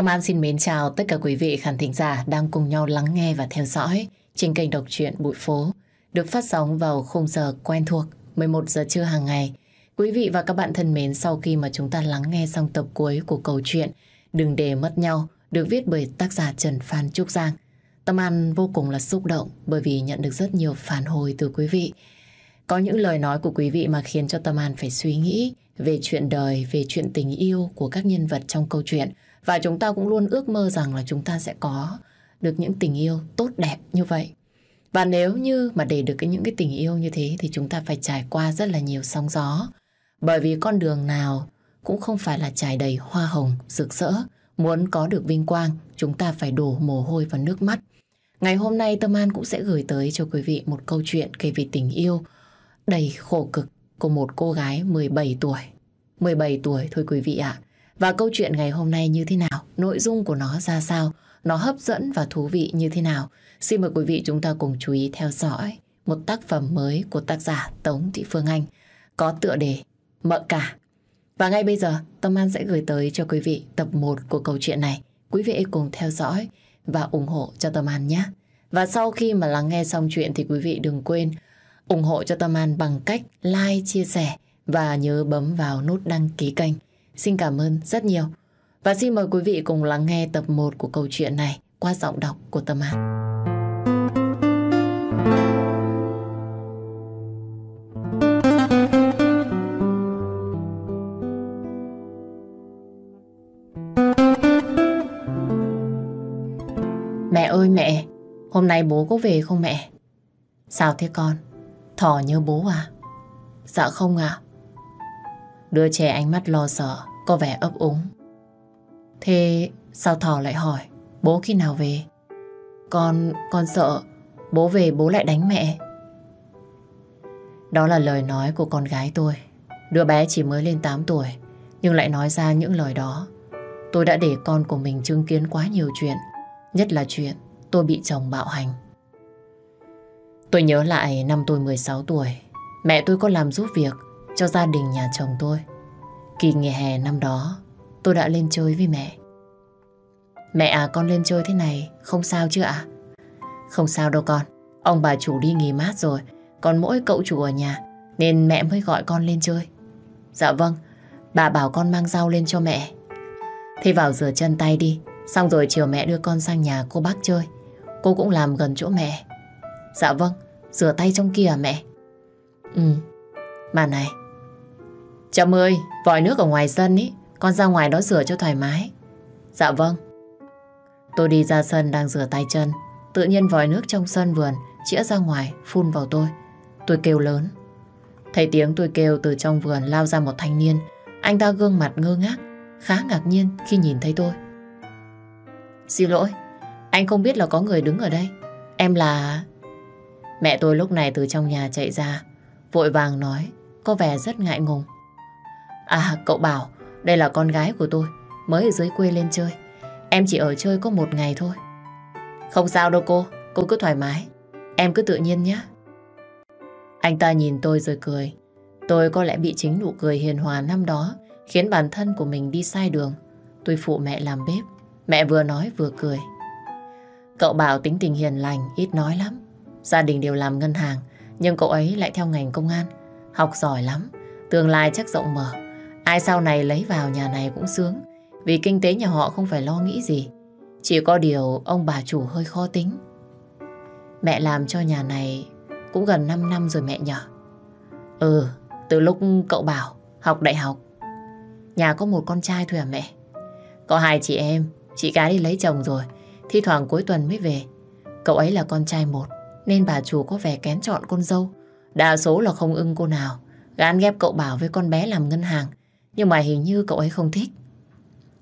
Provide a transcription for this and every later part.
Tâm An xin mến chào tất cả quý vị khán thính giả đang cùng nhau lắng nghe và theo dõi trên kênh độc truyện Bụi Phố được phát sóng vào khung giờ quen thuộc 11 giờ trưa hàng ngày. Quý vị và các bạn thân mến, sau khi mà chúng ta lắng nghe xong tập cuối của câu chuyện Đừng để mất nhau được viết bởi tác giả Trần Phan Trúc Giang. Tâm An vô cùng là xúc động bởi vì nhận được rất nhiều phản hồi từ quý vị. Có những lời nói của quý vị mà khiến cho Tâm An phải suy nghĩ về chuyện đời, về chuyện tình yêu của các nhân vật trong câu chuyện – và chúng ta cũng luôn ước mơ rằng là chúng ta sẽ có được những tình yêu tốt đẹp như vậy. Và nếu như mà để được cái những cái tình yêu như thế thì chúng ta phải trải qua rất là nhiều sóng gió. Bởi vì con đường nào cũng không phải là trải đầy hoa hồng, rực rỡ. Muốn có được vinh quang, chúng ta phải đổ mồ hôi và nước mắt. Ngày hôm nay Tâm An cũng sẽ gửi tới cho quý vị một câu chuyện kể về tình yêu đầy khổ cực của một cô gái 17 tuổi. 17 tuổi thôi quý vị ạ. À. Và câu chuyện ngày hôm nay như thế nào, nội dung của nó ra sao, nó hấp dẫn và thú vị như thế nào. Xin mời quý vị chúng ta cùng chú ý theo dõi một tác phẩm mới của tác giả Tống Thị Phương Anh có tựa đề Mợ Cả. Và ngay bây giờ, Tâm An sẽ gửi tới cho quý vị tập 1 của câu chuyện này. Quý vị cùng theo dõi và ủng hộ cho Tâm An nhé. Và sau khi mà lắng nghe xong chuyện thì quý vị đừng quên ủng hộ cho Tâm An bằng cách like, chia sẻ và nhớ bấm vào nút đăng ký kênh Xin cảm ơn rất nhiều. Và xin mời quý vị cùng lắng nghe tập 1 của câu chuyện này qua giọng đọc của Tâm An. Mẹ ơi mẹ, hôm nay bố có về không mẹ? Sao thế con? Thỏ nhớ bố à? Dạ không ạ. À? Đứa trẻ ánh mắt lo sợ có vẻ ấp úng. Thế sao Thỏ lại hỏi bố khi nào về? Con, con sợ bố về bố lại đánh mẹ. Đó là lời nói của con gái tôi. Đứa bé chỉ mới lên 8 tuổi nhưng lại nói ra những lời đó. Tôi đã để con của mình chứng kiến quá nhiều chuyện, nhất là chuyện tôi bị chồng bạo hành. Tôi nhớ lại năm tôi 16 tuổi, mẹ tôi có làm giúp việc cho gia đình nhà chồng tôi. Kỳ nghỉ hè năm đó, tôi đã lên chơi với mẹ. Mẹ à con lên chơi thế này, không sao chứ ạ? À? Không sao đâu con, ông bà chủ đi nghỉ mát rồi, còn mỗi cậu chủ ở nhà, nên mẹ mới gọi con lên chơi. Dạ vâng, bà bảo con mang rau lên cho mẹ. Thế vào rửa chân tay đi, xong rồi chiều mẹ đưa con sang nhà cô bác chơi. Cô cũng làm gần chỗ mẹ. Dạ vâng, rửa tay trong kia à mẹ? Ừ, mà này, Chậm ơi, vòi nước ở ngoài sân ý, con ra ngoài đó rửa cho thoải mái. Dạ vâng. Tôi đi ra sân đang rửa tay chân, tự nhiên vòi nước trong sân vườn chĩa ra ngoài phun vào tôi. Tôi kêu lớn. Thấy tiếng tôi kêu từ trong vườn lao ra một thanh niên, anh ta gương mặt ngơ ngác, khá ngạc nhiên khi nhìn thấy tôi. Xin lỗi, anh không biết là có người đứng ở đây. Em là... Mẹ tôi lúc này từ trong nhà chạy ra, vội vàng nói, có vẻ rất ngại ngùng. À cậu bảo Đây là con gái của tôi Mới ở dưới quê lên chơi Em chỉ ở chơi có một ngày thôi Không sao đâu cô Cô cứ thoải mái Em cứ tự nhiên nhé Anh ta nhìn tôi rồi cười Tôi có lẽ bị chính nụ cười hiền hòa năm đó Khiến bản thân của mình đi sai đường Tôi phụ mẹ làm bếp Mẹ vừa nói vừa cười Cậu bảo tính tình hiền lành Ít nói lắm Gia đình đều làm ngân hàng Nhưng cậu ấy lại theo ngành công an Học giỏi lắm Tương lai chắc rộng mở Ai sau này lấy vào nhà này cũng sướng, vì kinh tế nhà họ không phải lo nghĩ gì. Chỉ có điều ông bà chủ hơi khó tính. Mẹ làm cho nhà này cũng gần 5 năm rồi mẹ nhở. Ừ, từ lúc cậu bảo học đại học. Nhà có một con trai thôi à mẹ? Có hai chị em, chị gái đi lấy chồng rồi, thi thoảng cuối tuần mới về. Cậu ấy là con trai một, nên bà chủ có vẻ kén chọn con dâu. Đa số là không ưng cô nào, gán ghép cậu bảo với con bé làm ngân hàng, nhưng mà hình như cậu ấy không thích.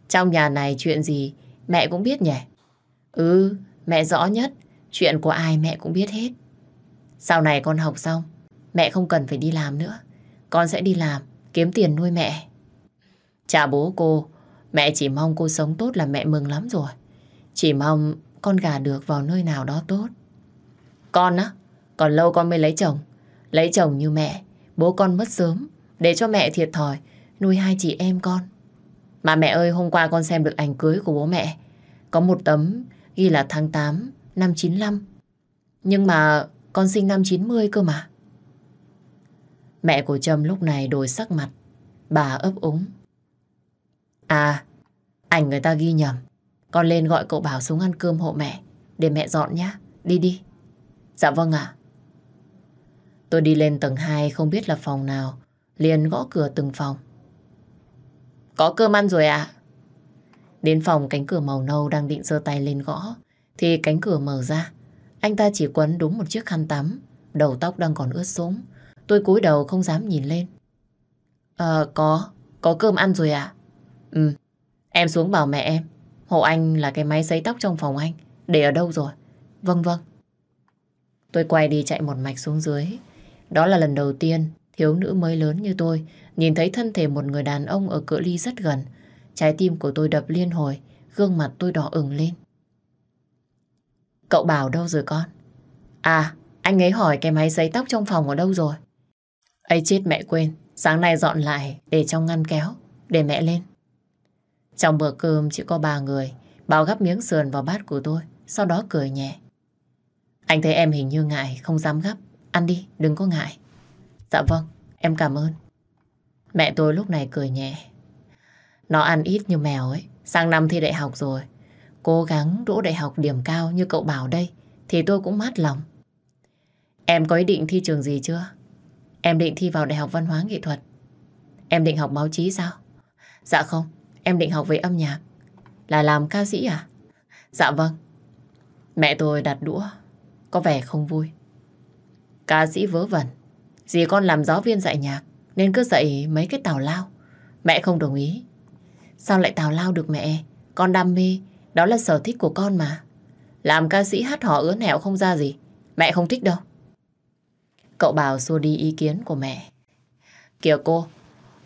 Trong nhà này chuyện gì mẹ cũng biết nhỉ? Ừ, mẹ rõ nhất. Chuyện của ai mẹ cũng biết hết. Sau này con học xong, mẹ không cần phải đi làm nữa. Con sẽ đi làm, kiếm tiền nuôi mẹ. Chà bố cô, mẹ chỉ mong cô sống tốt là mẹ mừng lắm rồi. Chỉ mong con gà được vào nơi nào đó tốt. Con á, còn lâu con mới lấy chồng. Lấy chồng như mẹ, bố con mất sớm, để cho mẹ thiệt thòi, nuôi hai chị em con. Mà mẹ ơi, hôm qua con xem được ảnh cưới của bố mẹ. Có một tấm ghi là tháng 8 năm 95. Nhưng mà con sinh năm 90 cơ mà. Mẹ của Trâm lúc này đổi sắc mặt. Bà ấp úng. À, ảnh người ta ghi nhầm. Con lên gọi cậu Bảo xuống ăn cơm hộ mẹ. Để mẹ dọn nhá. Đi đi. Dạ vâng ạ. Tôi đi lên tầng 2 không biết là phòng nào. Liền gõ cửa từng phòng. Có cơm ăn rồi à? Đến phòng cánh cửa màu nâu đang định giơ tay lên gõ, thì cánh cửa mở ra. Anh ta chỉ quấn đúng một chiếc khăn tắm, đầu tóc đang còn ướt sũng. Tôi cúi đầu không dám nhìn lên. Ờ, có, có cơm ăn rồi à? Ừ, em xuống bảo mẹ em. Hộ anh là cái máy sấy tóc trong phòng anh, để ở đâu rồi? Vâng vâng. Tôi quay đi chạy một mạch xuống dưới. Đó là lần đầu tiên thiếu nữ mới lớn như tôi Nhìn thấy thân thể một người đàn ông ở cự ly rất gần, trái tim của tôi đập liên hồi, gương mặt tôi đỏ ửng lên. Cậu bảo đâu rồi con? À, anh ấy hỏi cái máy giấy tóc trong phòng ở đâu rồi? ấy chết mẹ quên, sáng nay dọn lại để trong ngăn kéo, để mẹ lên. Trong bữa cơm chỉ có ba người, Bảo gắp miếng sườn vào bát của tôi, sau đó cười nhẹ. Anh thấy em hình như ngại, không dám gắp. Ăn đi, đừng có ngại. Dạ vâng, em cảm ơn. Mẹ tôi lúc này cười nhẹ. Nó ăn ít như mèo ấy, sang năm thi đại học rồi. Cố gắng đỗ đại học điểm cao như cậu bảo đây, thì tôi cũng mát lòng. Em có ý định thi trường gì chưa? Em định thi vào Đại học Văn hóa Nghệ thuật. Em định học báo chí sao? Dạ không, em định học về âm nhạc. Là làm ca sĩ à? Dạ vâng. Mẹ tôi đặt đũa, có vẻ không vui. Ca sĩ vớ vẩn, gì con làm giáo viên dạy nhạc nên cứ dạy mấy cái tào lao. Mẹ không đồng ý. Sao lại tào lao được mẹ? Con đam mê, đó là sở thích của con mà. Làm ca sĩ hát họ ướn nẹo không ra gì. Mẹ không thích đâu. Cậu bảo xua đi ý kiến của mẹ. Kìa cô,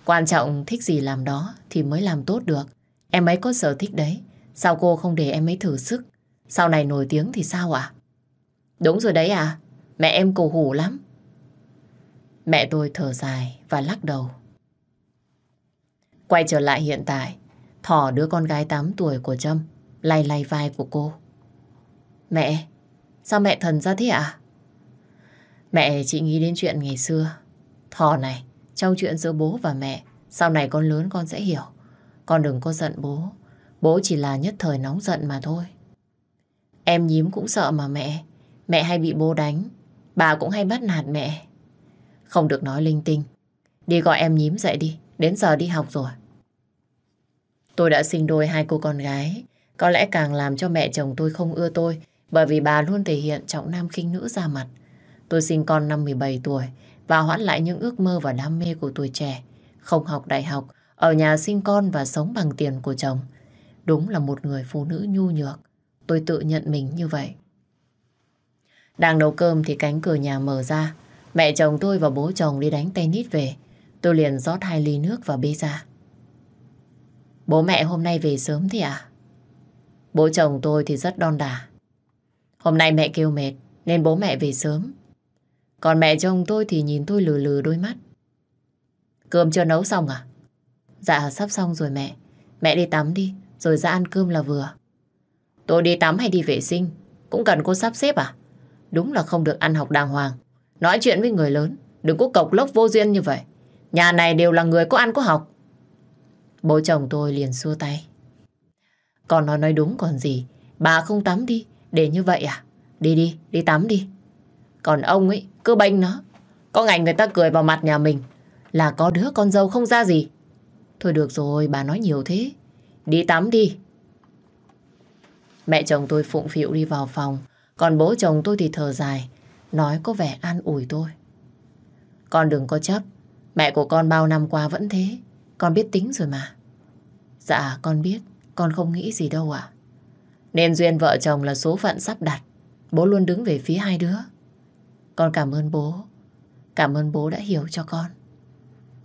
quan trọng thích gì làm đó thì mới làm tốt được. Em ấy có sở thích đấy. Sao cô không để em ấy thử sức? Sau này nổi tiếng thì sao ạ? Đúng rồi đấy à, mẹ em cầu hủ lắm. Mẹ tôi thở dài và lắc đầu. Quay trở lại hiện tại, thỏ đứa con gái 8 tuổi của Trâm lay lay vai của cô. Mẹ, sao mẹ thần ra thế ạ? À? Mẹ chỉ nghĩ đến chuyện ngày xưa. Thỏ này, trong chuyện giữa bố và mẹ, sau này con lớn con sẽ hiểu. Con đừng có giận bố, bố chỉ là nhất thời nóng giận mà thôi. Em nhím cũng sợ mà mẹ, mẹ hay bị bố đánh, bà cũng hay bắt nạt mẹ. Không được nói linh tinh. Đi gọi em nhím dậy đi, đến giờ đi học rồi. Tôi đã sinh đôi hai cô con gái, có lẽ càng làm cho mẹ chồng tôi không ưa tôi, bởi vì bà luôn thể hiện trọng nam khinh nữ ra mặt. Tôi sinh con năm 17 tuổi và hoãn lại những ước mơ và đam mê của tuổi trẻ, không học đại học, ở nhà sinh con và sống bằng tiền của chồng. Đúng là một người phụ nữ nhu nhược, tôi tự nhận mình như vậy. Đang nấu cơm thì cánh cửa nhà mở ra, Mẹ chồng tôi và bố chồng đi đánh tennis về. Tôi liền rót hai ly nước và bê ra. Bố mẹ hôm nay về sớm thì à? Bố chồng tôi thì rất đon đả. Hôm nay mẹ kêu mệt nên bố mẹ về sớm. Còn mẹ chồng tôi thì nhìn tôi lừ lừ đôi mắt. Cơm chưa nấu xong à? Dạ sắp xong rồi mẹ. Mẹ đi tắm đi, rồi ra ăn cơm là vừa. Tôi đi tắm hay đi vệ sinh, cũng cần cô sắp xếp à? Đúng là không được ăn học đàng hoàng. Nói chuyện với người lớn, đừng có cộc lốc vô duyên như vậy. Nhà này đều là người có ăn có học. Bố chồng tôi liền xua tay. Còn nó nói đúng còn gì, bà không tắm đi, để như vậy à? Đi đi, đi tắm đi. Còn ông ấy, cứ bênh nó. Có ngày người ta cười vào mặt nhà mình, là có đứa con dâu không ra gì. Thôi được rồi, bà nói nhiều thế. Đi tắm đi. Mẹ chồng tôi phụng phịu đi vào phòng, còn bố chồng tôi thì thở dài nói có vẻ an ủi tôi. Con đừng có chấp, mẹ của con bao năm qua vẫn thế, con biết tính rồi mà. Dạ, con biết, con không nghĩ gì đâu ạ. Nên duyên vợ chồng là số phận sắp đặt, bố luôn đứng về phía hai đứa. Con cảm ơn bố, cảm ơn bố đã hiểu cho con.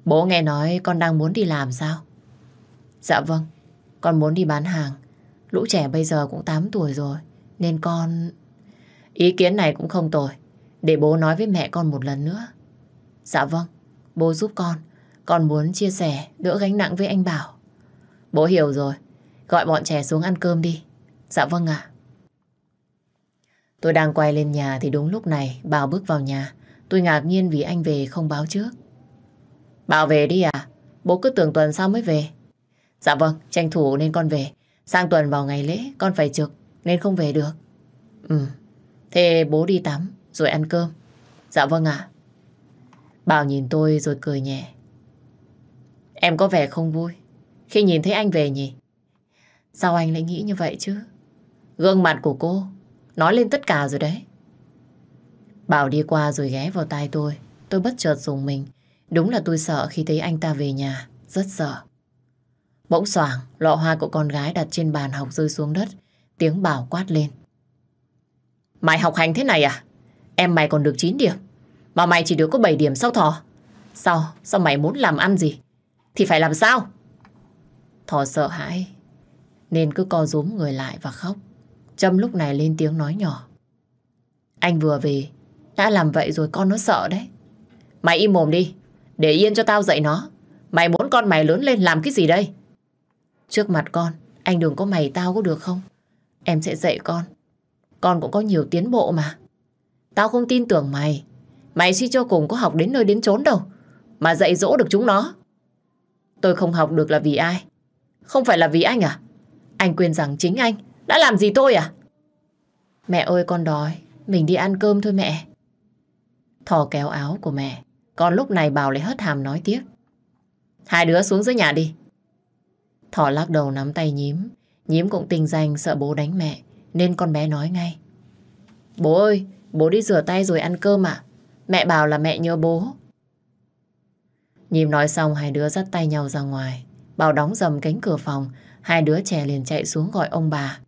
Bố nghe nói con đang muốn đi làm sao? Dạ vâng, con muốn đi bán hàng. Lũ trẻ bây giờ cũng 8 tuổi rồi, nên con... Ý kiến này cũng không tồi. Để bố nói với mẹ con một lần nữa. Dạ vâng, bố giúp con. Con muốn chia sẻ, đỡ gánh nặng với anh Bảo. Bố hiểu rồi, gọi bọn trẻ xuống ăn cơm đi. Dạ vâng ạ. Tôi đang quay lên nhà thì đúng lúc này Bảo bước vào nhà. Tôi ngạc nhiên vì anh về không báo trước. Bảo về đi à? Bố cứ tưởng tuần sau mới về. Dạ vâng, tranh thủ nên con về. Sang tuần vào ngày lễ, con phải trực, nên không về được. Ừ, thế bố đi tắm rồi ăn cơm. Dạ vâng ạ. Bảo nhìn tôi rồi cười nhẹ. Em có vẻ không vui khi nhìn thấy anh về nhỉ? Sao anh lại nghĩ như vậy chứ? Gương mặt của cô nói lên tất cả rồi đấy. Bảo đi qua rồi ghé vào tai tôi. Tôi bất chợt dùng mình. Đúng là tôi sợ khi thấy anh ta về nhà. Rất sợ. Bỗng soảng, lọ hoa của con gái đặt trên bàn học rơi xuống đất. Tiếng Bảo quát lên. Mày học hành thế này à? Em mày còn được 9 điểm Mà mày chỉ được có 7 điểm sau Thỏ Sao? Sao mày muốn làm ăn gì? Thì phải làm sao? Thỏ sợ hãi Nên cứ co rúm người lại và khóc Trâm lúc này lên tiếng nói nhỏ Anh vừa về Đã làm vậy rồi con nó sợ đấy Mày im mồm đi Để yên cho tao dạy nó Mày muốn con mày lớn lên làm cái gì đây? Trước mặt con Anh đừng có mày tao có được không? Em sẽ dạy con Con cũng có nhiều tiến bộ mà Tao không tin tưởng mày. Mày suy cho cùng có học đến nơi đến chốn đâu. Mà dạy dỗ được chúng nó. Tôi không học được là vì ai? Không phải là vì anh à? Anh quên rằng chính anh đã làm gì tôi à? Mẹ ơi con đói, mình đi ăn cơm thôi mẹ. Thò kéo áo của mẹ, con lúc này bảo lại hất hàm nói tiếp. Hai đứa xuống dưới nhà đi. Thỏ lắc đầu nắm tay nhím, nhím cũng tình danh sợ bố đánh mẹ, nên con bé nói ngay. Bố ơi, Bố đi rửa tay rồi ăn cơm à? Mẹ bảo là mẹ nhớ bố. Nhìm nói xong hai đứa dắt tay nhau ra ngoài. Bảo đóng dầm cánh cửa phòng, hai đứa trẻ liền chạy xuống gọi ông bà.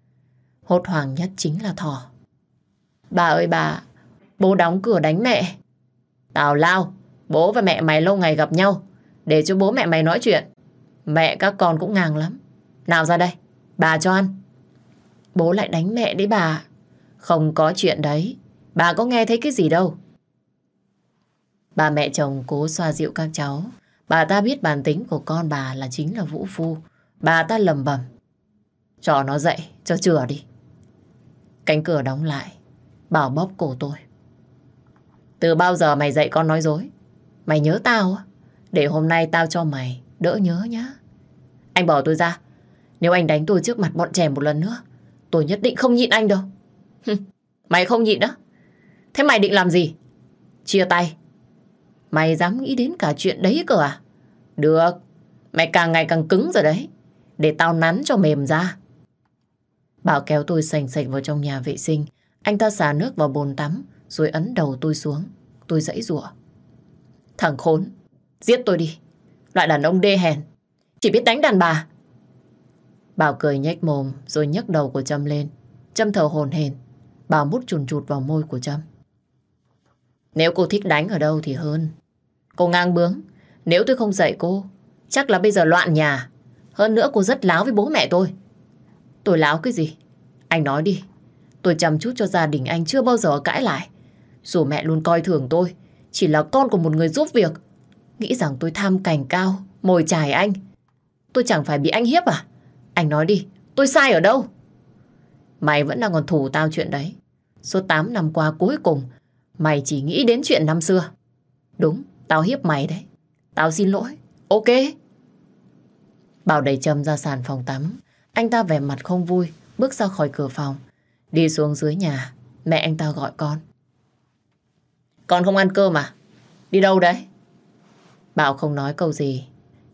Hốt hoảng nhất chính là thỏ. Bà ơi bà, bố đóng cửa đánh mẹ. Tào lao, bố và mẹ mày lâu ngày gặp nhau, để cho bố mẹ mày nói chuyện. Mẹ các con cũng ngang lắm. Nào ra đây, bà cho ăn. Bố lại đánh mẹ đấy bà. Không có chuyện đấy. Bà có nghe thấy cái gì đâu. Bà mẹ chồng cố xoa dịu các cháu. Bà ta biết bản tính của con bà là chính là Vũ Phu. Bà ta lầm bầm. Cho nó dậy, cho chừa đi. Cánh cửa đóng lại. Bảo bóp cổ tôi. Từ bao giờ mày dạy con nói dối? Mày nhớ tao á? Để hôm nay tao cho mày đỡ nhớ nhá. Anh bỏ tôi ra. Nếu anh đánh tôi trước mặt bọn trẻ một lần nữa, tôi nhất định không nhịn anh đâu. mày không nhịn đó. Thế mày định làm gì? Chia tay. Mày dám nghĩ đến cả chuyện đấy cơ à? Được, mày càng ngày càng cứng rồi đấy. Để tao nắn cho mềm ra. Bảo kéo tôi sành sạch vào trong nhà vệ sinh. Anh ta xả nước vào bồn tắm rồi ấn đầu tôi xuống. Tôi dãy rủa. Thằng khốn, giết tôi đi. Loại đàn ông đê hèn, chỉ biết đánh đàn bà. Bảo cười nhếch mồm rồi nhấc đầu của Trâm lên. Trâm thở hồn hển. Bảo mút chùn chụt vào môi của Trâm. Nếu cô thích đánh ở đâu thì hơn. Cô ngang bướng, nếu tôi không dạy cô, chắc là bây giờ loạn nhà. Hơn nữa cô rất láo với bố mẹ tôi. Tôi láo cái gì? Anh nói đi. Tôi chăm chút cho gia đình anh chưa bao giờ cãi lại. Dù mẹ luôn coi thường tôi, chỉ là con của một người giúp việc. Nghĩ rằng tôi tham cảnh cao, mồi chài anh. Tôi chẳng phải bị anh hiếp à? Anh nói đi, tôi sai ở đâu? Mày vẫn đang còn thủ tao chuyện đấy. số 8 năm qua cuối cùng, Mày chỉ nghĩ đến chuyện năm xưa. Đúng, tao hiếp mày đấy. Tao xin lỗi. Ok. Bảo đẩy Trâm ra sàn phòng tắm. Anh ta vẻ mặt không vui, bước ra khỏi cửa phòng. Đi xuống dưới nhà, mẹ anh ta gọi con. Con không ăn cơm à? Đi đâu đấy? Bảo không nói câu gì.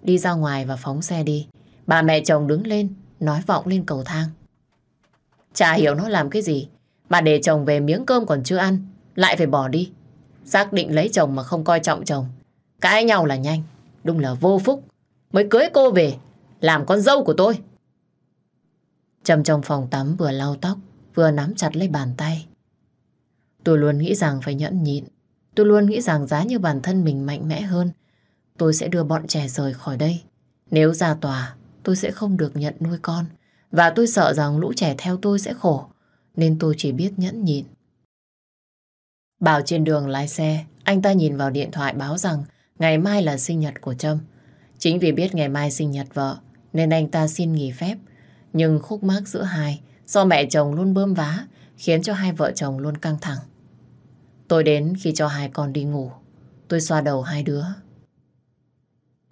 Đi ra ngoài và phóng xe đi. Bà mẹ chồng đứng lên, nói vọng lên cầu thang. Chả hiểu nó làm cái gì, mà để chồng về miếng cơm còn chưa ăn, lại phải bỏ đi. Xác định lấy chồng mà không coi trọng chồng. Cãi nhau là nhanh, đúng là vô phúc. Mới cưới cô về, làm con dâu của tôi. Trầm trong phòng tắm vừa lau tóc, vừa nắm chặt lấy bàn tay. Tôi luôn nghĩ rằng phải nhẫn nhịn. Tôi luôn nghĩ rằng giá như bản thân mình mạnh mẽ hơn, tôi sẽ đưa bọn trẻ rời khỏi đây. Nếu ra tòa, tôi sẽ không được nhận nuôi con. Và tôi sợ rằng lũ trẻ theo tôi sẽ khổ. Nên tôi chỉ biết nhẫn nhịn Bảo trên đường lái xe, anh ta nhìn vào điện thoại báo rằng ngày mai là sinh nhật của Trâm. Chính vì biết ngày mai sinh nhật vợ, nên anh ta xin nghỉ phép. Nhưng khúc mắc giữa hai, do mẹ chồng luôn bơm vá, khiến cho hai vợ chồng luôn căng thẳng. Tôi đến khi cho hai con đi ngủ, tôi xoa đầu hai đứa.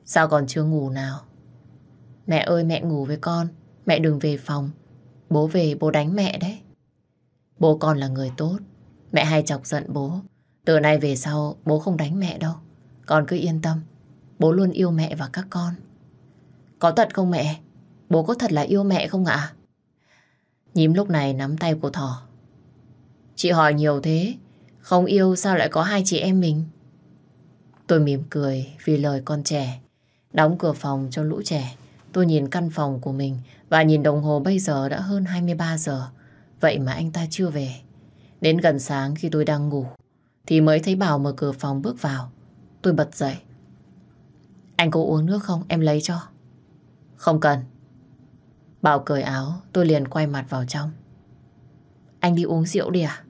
Sao còn chưa ngủ nào? Mẹ ơi mẹ ngủ với con, mẹ đừng về phòng. Bố về bố đánh mẹ đấy. Bố con là người tốt, Mẹ hay chọc giận bố. Từ nay về sau, bố không đánh mẹ đâu. Con cứ yên tâm. Bố luôn yêu mẹ và các con. Có thật không mẹ? Bố có thật là yêu mẹ không ạ? Nhím lúc này nắm tay của Thỏ. Chị hỏi nhiều thế. Không yêu sao lại có hai chị em mình? Tôi mỉm cười vì lời con trẻ. Đóng cửa phòng cho lũ trẻ. Tôi nhìn căn phòng của mình và nhìn đồng hồ bây giờ đã hơn 23 giờ. Vậy mà anh ta chưa về. Đến gần sáng khi tôi đang ngủ thì mới thấy Bảo mở cửa phòng bước vào. Tôi bật dậy. Anh có uống nước không? Em lấy cho. Không cần. Bảo cởi áo, tôi liền quay mặt vào trong. Anh đi uống rượu đi à?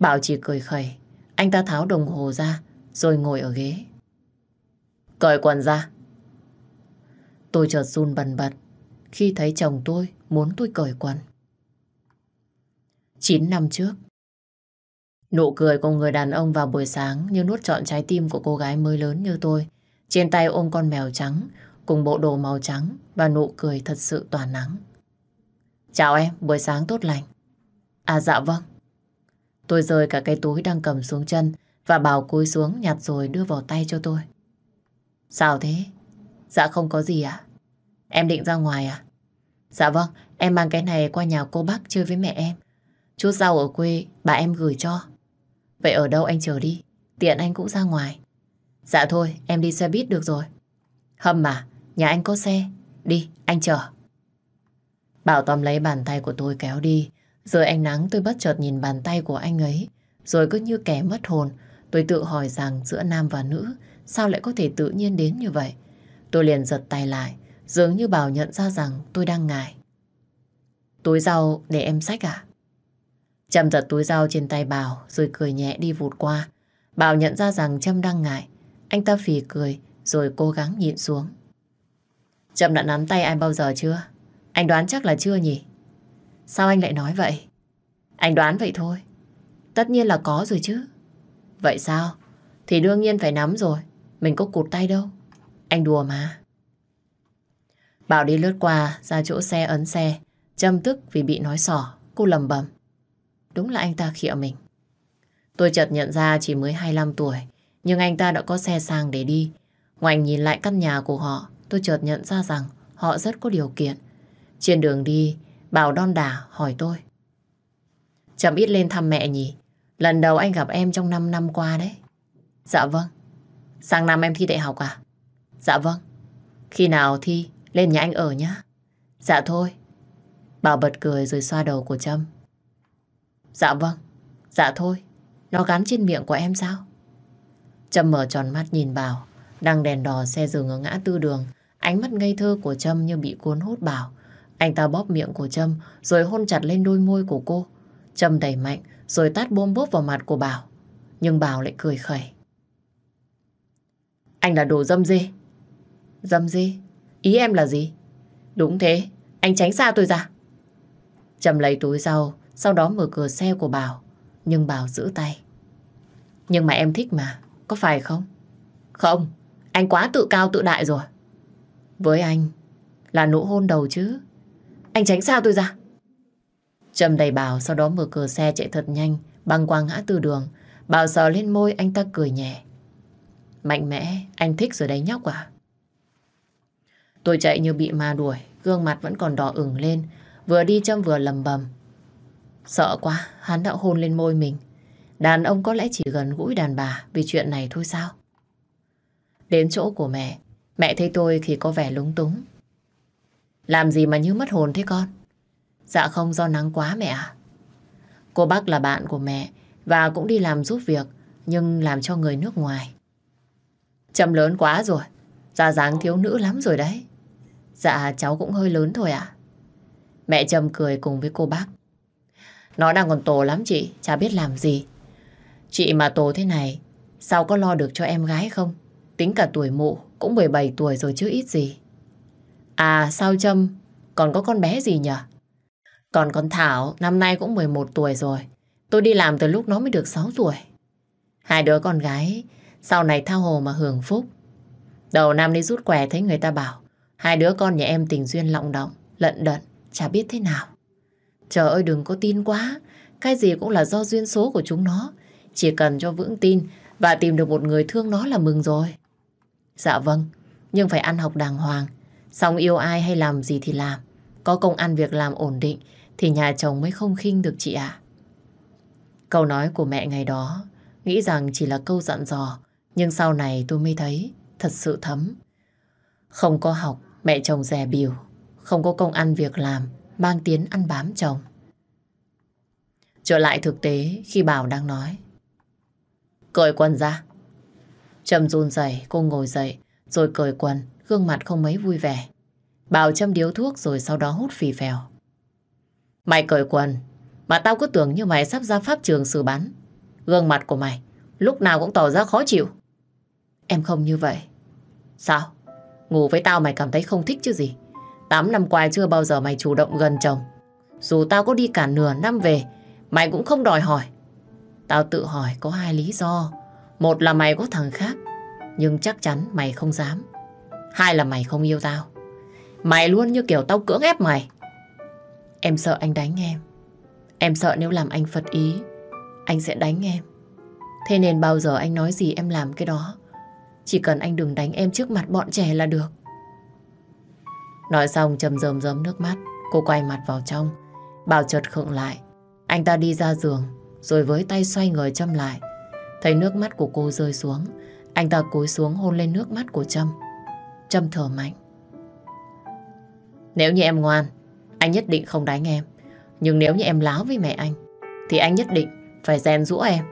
Bảo chỉ cười khẩy. Anh ta tháo đồng hồ ra rồi ngồi ở ghế. Cởi quần ra. Tôi chợt run bần bật khi thấy chồng tôi muốn tôi cởi quần. 9 năm trước. Nụ cười của người đàn ông vào buổi sáng như nuốt trọn trái tim của cô gái mới lớn như tôi. Trên tay ôm con mèo trắng, cùng bộ đồ màu trắng và nụ cười thật sự tỏa nắng. Chào em, buổi sáng tốt lành. À dạ vâng. Tôi rời cả cái túi đang cầm xuống chân và bảo cúi xuống nhặt rồi đưa vào tay cho tôi. Sao thế? Dạ không có gì ạ. À? Em định ra ngoài à? Dạ vâng, em mang cái này qua nhà cô bác chơi với mẹ em. Chút rau ở quê bà em gửi cho. Vậy ở đâu anh chờ đi, tiện anh cũng ra ngoài. Dạ thôi, em đi xe buýt được rồi. Hâm mà, nhà anh có xe. Đi, anh chờ. Bảo tóm lấy bàn tay của tôi kéo đi. Rồi ánh nắng tôi bất chợt nhìn bàn tay của anh ấy. Rồi cứ như kẻ mất hồn, tôi tự hỏi rằng giữa nam và nữ sao lại có thể tự nhiên đến như vậy. Tôi liền giật tay lại, dường như Bảo nhận ra rằng tôi đang ngại. tối rau để em sách à? Trâm giật túi dao trên tay Bảo rồi cười nhẹ đi vụt qua. Bảo nhận ra rằng Trâm đang ngại. Anh ta phì cười rồi cố gắng nhịn xuống. Trâm đã nắm tay ai bao giờ chưa? Anh đoán chắc là chưa nhỉ? Sao anh lại nói vậy? Anh đoán vậy thôi. Tất nhiên là có rồi chứ. Vậy sao? Thì đương nhiên phải nắm rồi. Mình có cụt tay đâu. Anh đùa mà. Bảo đi lướt qua ra chỗ xe ấn xe. Trâm tức vì bị nói sỏ. Cô lầm bầm. Đúng là anh ta khịa mình. Tôi chợt nhận ra chỉ mới 25 tuổi, nhưng anh ta đã có xe sang để đi. Ngoảnh nhìn lại căn nhà của họ, tôi chợt nhận ra rằng họ rất có điều kiện. Trên đường đi, Bảo đon đả hỏi tôi. Chậm ít lên thăm mẹ nhỉ? Lần đầu anh gặp em trong 5 năm qua đấy. Dạ vâng. Sang năm em thi đại học à? Dạ vâng. Khi nào thi, lên nhà anh ở nhá. Dạ thôi. Bảo bật cười rồi xoa đầu của Trâm. Dạ vâng, dạ thôi, nó gắn trên miệng của em sao? Trâm mở tròn mắt nhìn Bảo, đang đèn đỏ xe dừng ở ngã tư đường. Ánh mắt ngây thơ của Trâm như bị cuốn hút Bảo. Anh ta bóp miệng của Trâm rồi hôn chặt lên đôi môi của cô. Trâm đẩy mạnh rồi tát bôm bốp vào mặt của Bảo. Nhưng Bảo lại cười khẩy. Anh là đồ dâm dê. Dâm dê? Ý em là gì? Đúng thế, anh tránh xa tôi ra. Trâm lấy túi rau sau đó mở cửa xe của Bảo Nhưng Bảo giữ tay Nhưng mà em thích mà Có phải không? Không Anh quá tự cao tự đại rồi Với anh Là nụ hôn đầu chứ Anh tránh sao tôi ra Trầm đầy Bảo sau đó mở cửa xe chạy thật nhanh Băng qua ngã tư đường Bảo sờ lên môi anh ta cười nhẹ Mạnh mẽ Anh thích rồi đấy nhóc à Tôi chạy như bị ma đuổi, gương mặt vẫn còn đỏ ửng lên, vừa đi châm vừa lầm bầm. Sợ quá, hắn đã hôn lên môi mình. Đàn ông có lẽ chỉ gần gũi đàn bà vì chuyện này thôi sao? Đến chỗ của mẹ, mẹ thấy tôi thì có vẻ lúng túng. Làm gì mà như mất hồn thế con? Dạ không do nắng quá mẹ ạ. Cô bác là bạn của mẹ và cũng đi làm giúp việc nhưng làm cho người nước ngoài. Chậm lớn quá rồi, ra dáng thiếu nữ lắm rồi đấy. Dạ cháu cũng hơi lớn thôi ạ. À? Mẹ Trầm cười cùng với cô bác nó đang còn tổ lắm chị, chả biết làm gì. Chị mà tổ thế này, sao có lo được cho em gái không? Tính cả tuổi mụ, cũng 17 tuổi rồi chứ ít gì. À, sao châm còn có con bé gì nhở? Còn con Thảo, năm nay cũng 11 tuổi rồi. Tôi đi làm từ lúc nó mới được 6 tuổi. Hai đứa con gái, sau này thao hồ mà hưởng phúc. Đầu năm đi rút quẻ thấy người ta bảo, hai đứa con nhà em tình duyên lọng động, lận đận, chả biết thế nào. Trời ơi đừng có tin quá, cái gì cũng là do duyên số của chúng nó. Chỉ cần cho vững tin và tìm được một người thương nó là mừng rồi. Dạ vâng, nhưng phải ăn học đàng hoàng. Xong yêu ai hay làm gì thì làm. Có công ăn việc làm ổn định thì nhà chồng mới không khinh được chị ạ. Câu nói của mẹ ngày đó nghĩ rằng chỉ là câu dặn dò nhưng sau này tôi mới thấy thật sự thấm. Không có học, mẹ chồng rè biểu. Không có công ăn việc làm mang tiếng ăn bám chồng. Trở lại thực tế khi Bảo đang nói. Cởi quần ra. Trầm run rẩy cô ngồi dậy, rồi cởi quần, gương mặt không mấy vui vẻ. Bảo châm điếu thuốc rồi sau đó hút phì phèo. Mày cởi quần, mà tao cứ tưởng như mày sắp ra pháp trường xử bắn. Gương mặt của mày, lúc nào cũng tỏ ra khó chịu. Em không như vậy. Sao? Ngủ với tao mày cảm thấy không thích chứ gì? 8 năm qua chưa bao giờ mày chủ động gần chồng. Dù tao có đi cả nửa năm về, mày cũng không đòi hỏi. Tao tự hỏi có hai lý do. Một là mày có thằng khác, nhưng chắc chắn mày không dám. Hai là mày không yêu tao. Mày luôn như kiểu tao cưỡng ép mày. Em sợ anh đánh em. Em sợ nếu làm anh phật ý, anh sẽ đánh em. Thế nên bao giờ anh nói gì em làm cái đó. Chỉ cần anh đừng đánh em trước mặt bọn trẻ là được. Nói xong chầm rơm rớm nước mắt, cô quay mặt vào trong. Bảo chợt khựng lại. Anh ta đi ra giường, rồi với tay xoay người châm lại. Thấy nước mắt của cô rơi xuống, anh ta cúi xuống hôn lên nước mắt của Trâm. Trâm thở mạnh. Nếu như em ngoan, anh nhất định không đánh em. Nhưng nếu như em láo với mẹ anh, thì anh nhất định phải rèn rũa em.